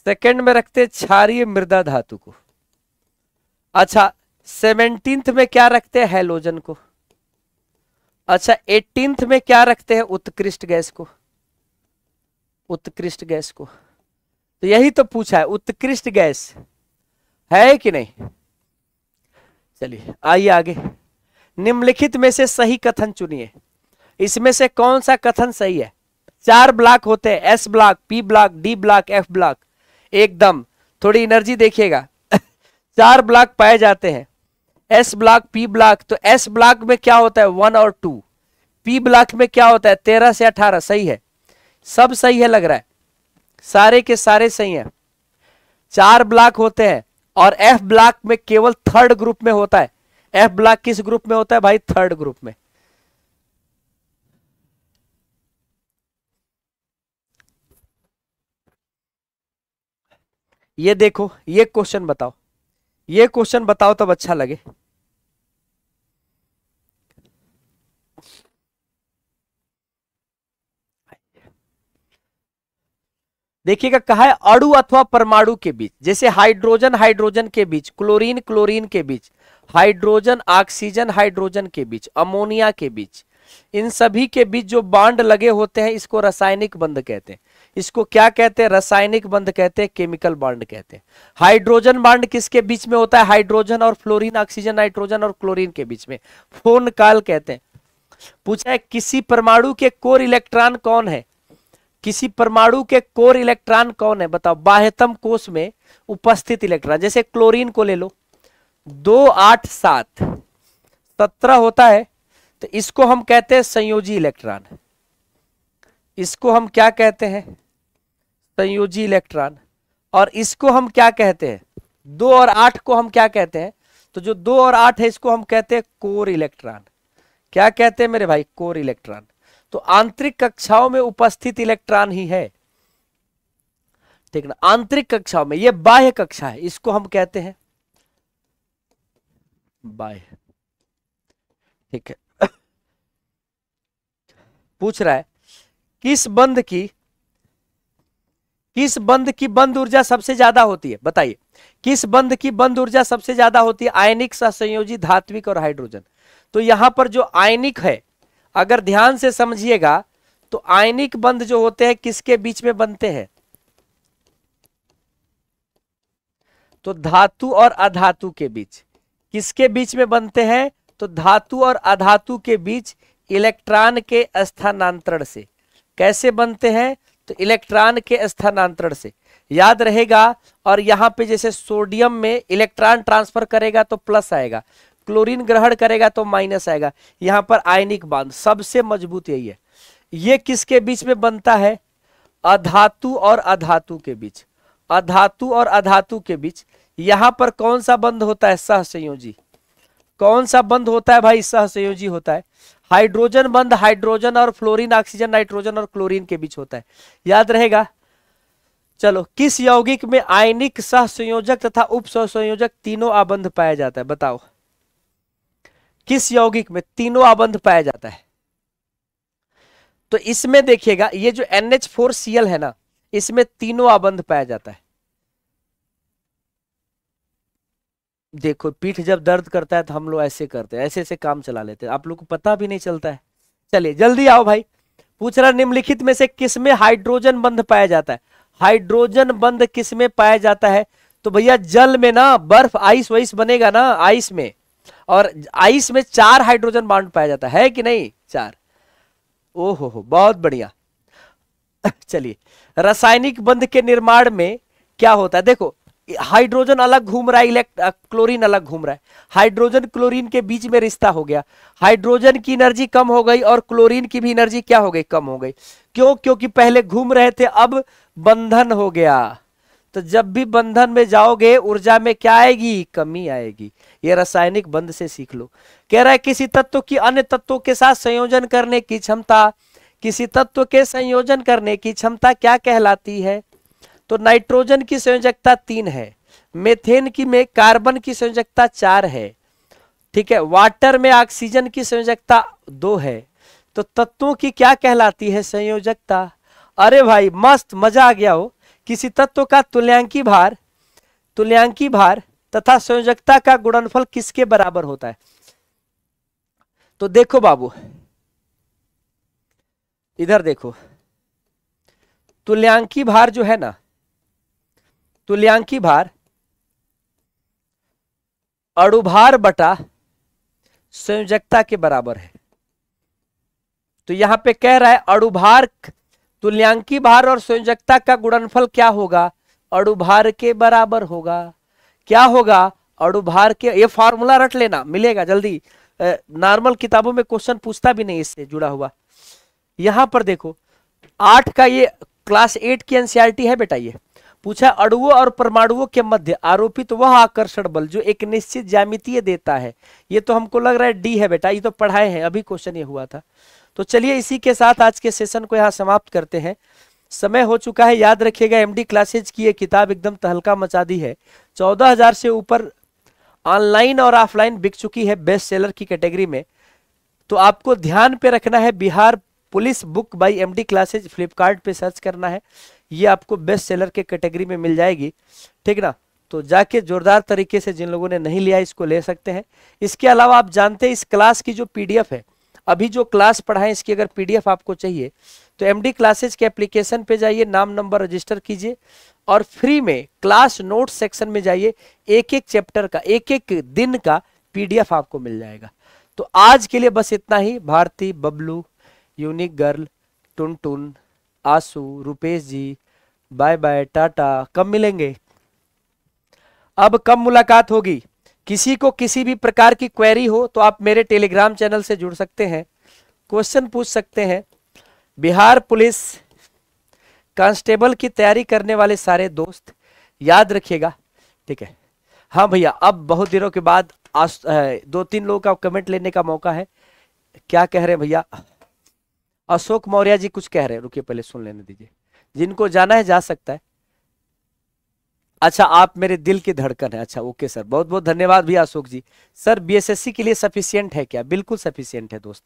सेकेंड में रखते हैं क्षारिय मृदा धातु को अच्छा सेवेंटींथ में क्या रखते हैं हेलोजन को अच्छा एटींथ में क्या रखते हैं उत्कृष्ट गैस को उत्कृष्ट गैस को तो यही तो पूछा है उत्कृष्ट गैस है कि नहीं चलिए आइए आगे निम्नलिखित में से सही कथन चुनिए इसमें से कौन सा कथन सही है चार ब्लॉक होते हैं S block P block D block F block एकदम थोड़ी एनर्जी देखिएगा चार ब्लॉक पाए जाते हैं एस ब्लॉक पी ब्लॉक तो एस ब्लॉक में क्या होता है वन और टू पी ब्लॉक में क्या होता है तेरह से अठारह सही है सब सही है लग रहा है सारे के सारे सही है चार ब्लॉक होते हैं और एफ ब्लॉक में केवल थर्ड ग्रुप में होता है एफ ब्लॉक किस ग्रुप में होता है भाई थर्ड ग्रुप में ये देखो ये क्वेश्चन बताओ ये क्वेश्चन बताओ तब अच्छा लगे देखिएगा कहा है अड़ु अथवा परमाणु के बीच जैसे हाइड्रोजन हाइड्रोजन के बीच क्लोरीन क्लोरीन के बीच हाइड्रोजन ऑक्सीजन हाइड्रोजन के बीच अमोनिया के बीच इन सभी के बीच जो बांड लगे होते हैं इसको रासायनिक बंध कहते हैं इसको क्या कहते हैं रासायनिक बंध कहते हैं केमिकल बांड कहते हैं हाइड्रोजन बांड किसके बीच में होता है हाइड्रोजन और फ्लोरिन ऑक्सीजन नाइट्रोजन और क्लोरीन के बीच में फोन काल कहते हैं पूछा है किसी परमाणु के कोर इलेक्ट्रॉन कौन है किसी परमाणु के कोर इलेक्ट्रॉन कौन है बताओ बाह्यतम कोष में उपस्थित इलेक्ट्रॉन जैसे क्लोरीन को ले लो दो आठ सात सत्रह होता है तो इसको हम कहते हैं संयोजी इलेक्ट्रॉन इसको हम क्या कहते हैं संयोजी इलेक्ट्रॉन और इसको हम क्या कहते हैं दो और आठ को हम क्या कहते हैं तो जो दो और आठ है इसको हम कहते हैं कोर इलेक्ट्रॉन क्या कहते हैं मेरे भाई कोर इलेक्ट्रॉन तो आंतरिक कक्षाओं में उपस्थित इलेक्ट्रॉन ही है ठीक ना आंतरिक कक्षाओं में यह बाह्य कक्षा है इसको हम कहते हैं बाह्य ठीक है पूछ रहा है किस बंद की किस बंद की बंद ऊर्जा सबसे ज्यादा होती है बताइए किस बंद की बंद ऊर्जा सबसे ज्यादा होती है आयनिक सहसंयोजी धात्विक और हाइड्रोजन तो यहां पर जो आयनिक है अगर ध्यान से समझिएगा तो आयनिक बंध जो होते हैं किसके बीच में बनते हैं तो धातु और अधातु के बीच किसके बीच में बनते हैं तो धातु और अधातु के बीच इलेक्ट्रॉन के स्थानांतरण से कैसे बनते हैं तो इलेक्ट्रॉन के स्थानांतरण से याद रहेगा और यहां पे जैसे सोडियम में इलेक्ट्रॉन ट्रांसफर करेगा तो प्लस आएगा क्लोरीन ग्रहण करेगा तो माइनस आएगा यहां पर आयनिक बांध सबसे मजबूत यही है ये किसके बीच में बनता है अधातु और अधातु के बीच अधातु और अधातु के बीच यहां पर कौन सा बंध होता है सहसंयोजी कौन सा बंध होता है भाई सहसंयोजी होता है हाइड्रोजन बंध हाइड्रोजन और फ्लोरीन ऑक्सीजन नाइट्रोजन और क्लोरीन के बीच होता है याद रहेगा चलो किस यौगिक में आयनिक सह संयोजक तथा उप संयोजक तीनों आबंध पाया जाता है बताओ किस यौगिक में तीनों आबंध पाया जाता है तो इसमें देखिएगा ये जो NH4Cl है ना इसमें तीनों आबंध पाया जाता है देखो पीठ जब दर्द करता है तो हम लोग ऐसे करते हैं ऐसे ऐसे काम चला लेते हैं आप लोग को पता भी नहीं चलता है चलिए जल्दी आओ भाई पूछ रहा निम्नलिखित में से किसमें हाइड्रोजन बंध पाया जाता है हाइड्रोजन बंध किसमें पाया जाता है तो भैया जल में ना बर्फ आइस वाइस बनेगा ना आइस में और आइस में चार हाइड्रोजन बाउंड पाया जाता है कि नहीं चार ओहो हो बहुत बढ़िया चलिए रासायनिक बंध के निर्माण में क्या होता है देखो हाइड्रोजन अलग घूम रहा है इलेक्ट क्लोरीन अलग घूम रहा है हाइड्रोजन क्लोरीन के बीच में रिश्ता हो गया हाइड्रोजन की एनर्जी कम हो गई और क्लोरीन की भी एनर्जी क्या हो गई कम हो गई क्यों क्योंकि पहले घूम रहे थे अब बंधन हो गया तो जब भी बंधन में जाओगे ऊर्जा में क्या आएगी कमी आएगी ये रासायनिक बंध से सीख लो कह रहा है किसी तत्व की अन्य तत्वों के साथ संयोजन करने की क्षमता किसी तत्व के संयोजन करने की क्षमता क्या कहलाती है तो नाइट्रोजन की संयोजकता तीन है मेथेन की में कार्बन की संयोजकता चार है ठीक है वाटर में ऑक्सीजन की संयोजकता दो है तो तत्वों की क्या कहलाती है संयोजकता अरे भाई मस्त मजा आ गया हो किसी तत्व का तुल्यांकी भार तुल्यांकी भार तथा संयोजकता का गुणनफल किसके बराबर होता है तो देखो बाबू इधर देखो तुल्यांकी भार जो है ना तुल्यांकी भार अड़ुभार बटा संयोजकता के बराबर है तो यहां पे कह रहा है अड़ुभार तुल्यांकी भार और संयोजकता का गुणनफल क्या होगा अड़ुभार के बराबर होगा क्या होगा अड़ुभार के ये फॉर्मूला रट लेना मिलेगा जल्दी नॉर्मल किताबों में क्वेश्चन पूछता भी नहीं इससे जुड़ा हुआ यहां पर देखो आठ का ये क्लास एट की एनसीआरटी e है बेटा ये पूछा अड़ुओं और परमाणुओं के मध्य आरोपित तो वह आकर्षण बल जो एक निश्चित ज्यामितीय देता है ये तो हमको लग रहा है डी है बेटा ये तो पढ़ाए हैं अभी क्वेश्चन ये हुआ था तो चलिए इसी के साथ आज के सेशन को यहाँ समाप्त करते हैं समय हो चुका है याद रखिएगा एमडी क्लासेज की ये किताब एकदम तहलका मचा दी है चौदह हजार से ऊपर ऑनलाइन और ऑफलाइन बिक चुकी है बेस्ट सेलर की कैटेगरी में तो आपको ध्यान पे रखना है Bihar police book by MD classes Flipkart पे सर्च करना है ये आपको बेस्ट सेलर के कैटेगरी में मिल जाएगी ठीक ना तो जाके जोरदार तरीके से जिन लोगों ने नहीं लिया इसको ले सकते हैं इसके अलावा आप जानते हैं इस क्लास की जो पीडीएफ है अभी जो क्लास पढ़ाए इसकी अगर पीडीएफ आपको चाहिए तो एमडी क्लासेज के एप्लीकेशन पे जाइए नाम नंबर रजिस्टर कीजिए और फ्री में क्लास नोट सेक्शन में जाइए एक एक चैप्टर का एक एक दिन का पीडीएफ आपको मिल जाएगा तो आज के लिए बस इतना ही Bharti Bablu unique girl Tun Tun Aansu Rupesh ji bye bye tata कब मिलेंगे अब कब मुलाकात होगी किसी को किसी भी प्रकार की क्वेरी हो तो आप मेरे टेलीग्राम चैनल से जुड़ सकते हैं क्वेश्चन पूछ सकते हैं बिहार पुलिस कांस्टेबल की तैयारी करने वाले सारे दोस्त याद रखिएगा ठीक है हाँ भैया अब बहुत दिनों के बाद आज दो तीन लोगों का कमेंट लेने का मौका है क्या कह रहे हैं भैया अशोक मौर्य जी कुछ कह रहे हैं रुकिए पहले सुन लेने दीजिए जिनको जाना है जा सकता है अच्छा आप मेरे दिल की धड़कन है अच्छा ओके सर बहुत बहुत धन्यवाद भैया अशोक जी सर बीएसएससी के लिए सफिशियंट है क्या बिल्कुल सफिशियंट है दोस्त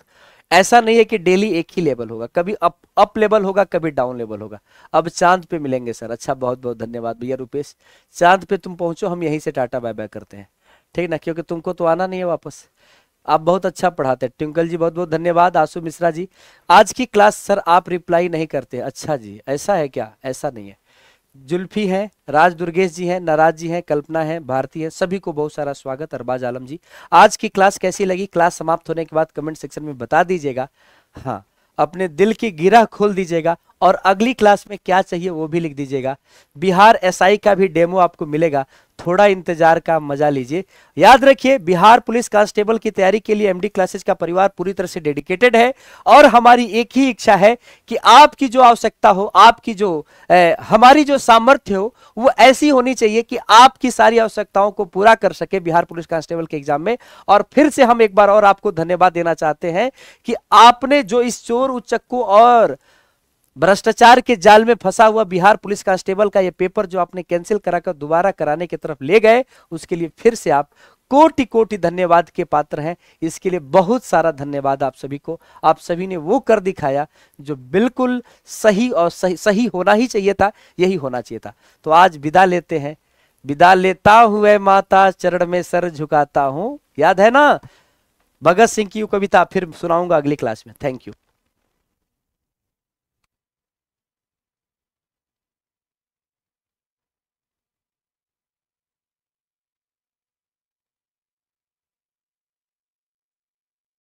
ऐसा नहीं है कि डेली एक ही लेवल होगा कभी अप अप लेवल होगा कभी डाउन लेवल होगा अब चांद पे मिलेंगे सर अच्छा बहुत बहुत धन्यवाद भैया रूपेश चांद पे तुम पहुंचो हम यहीं से टाटा बाय बाय करते हैं ठीक ना क्योंकि तुमको तो आना नहीं है वापस आप बहुत अच्छा पढ़ाते हैं ट्विंकल जी बहुत बहुत धन्यवाद आशु मिश्रा जी आज की क्लास सर आप रिप्लाई नहीं करते अच्छा जी ऐसा है क्या ऐसा नहीं है जुल्फी है राज दुर्गेश जी है नाराज जी है कल्पना है भारती है सभी को बहुत सारा स्वागत अरबाज आलम जी आज की क्लास कैसी लगी क्लास समाप्त होने के बाद कमेंट सेक्शन में बता दीजिएगा हाँ अपने दिल की गिरा खोल दीजिएगा और अगली क्लास में क्या चाहिए वो भी लिख दीजिएगा बिहार एसआई का भी डेमो आपको मिलेगा थोड़ा इंतजार का मजा लीजिए याद रखिए बिहार पुलिस कांस्टेबल की तैयारी के लिए एमडी क्लासेस का परिवार पूरी तरह से डेडिकेटेड है और हमारी एक ही इच्छा है कि आपकी जो आवश्यकता हो आपकी जो ए, हमारी जो सामर्थ्य हो वो ऐसी होनी चाहिए कि आपकी सारी आवश्यकताओं को पूरा कर सके बिहार पुलिस कांस्टेबल के एग्जाम में और फिर से हम एक बार और आपको धन्यवाद देना चाहते हैं कि आपने जो इस चोर उच्चक और भ्रष्टाचार के जाल में फंसा हुआ बिहार पुलिस कांस्टेबल का यह पेपर जो आपने कैंसिल कराकर दोबारा कराने की तरफ ले गए उसके लिए फिर से आप कोटि कोटि धन्यवाद के पात्र हैं इसके लिए बहुत सारा धन्यवाद आप सभी को आप सभी ने वो कर दिखाया जो बिल्कुल सही और सही सही होना ही चाहिए था यही होना चाहिए था तो आज विदा लेते हैं विदा लेता हुए माता चरण में सर झुकाता हूं याद है ना भगत सिंह की कविता फिर सुनाऊंगा अगली क्लास में थैंक यू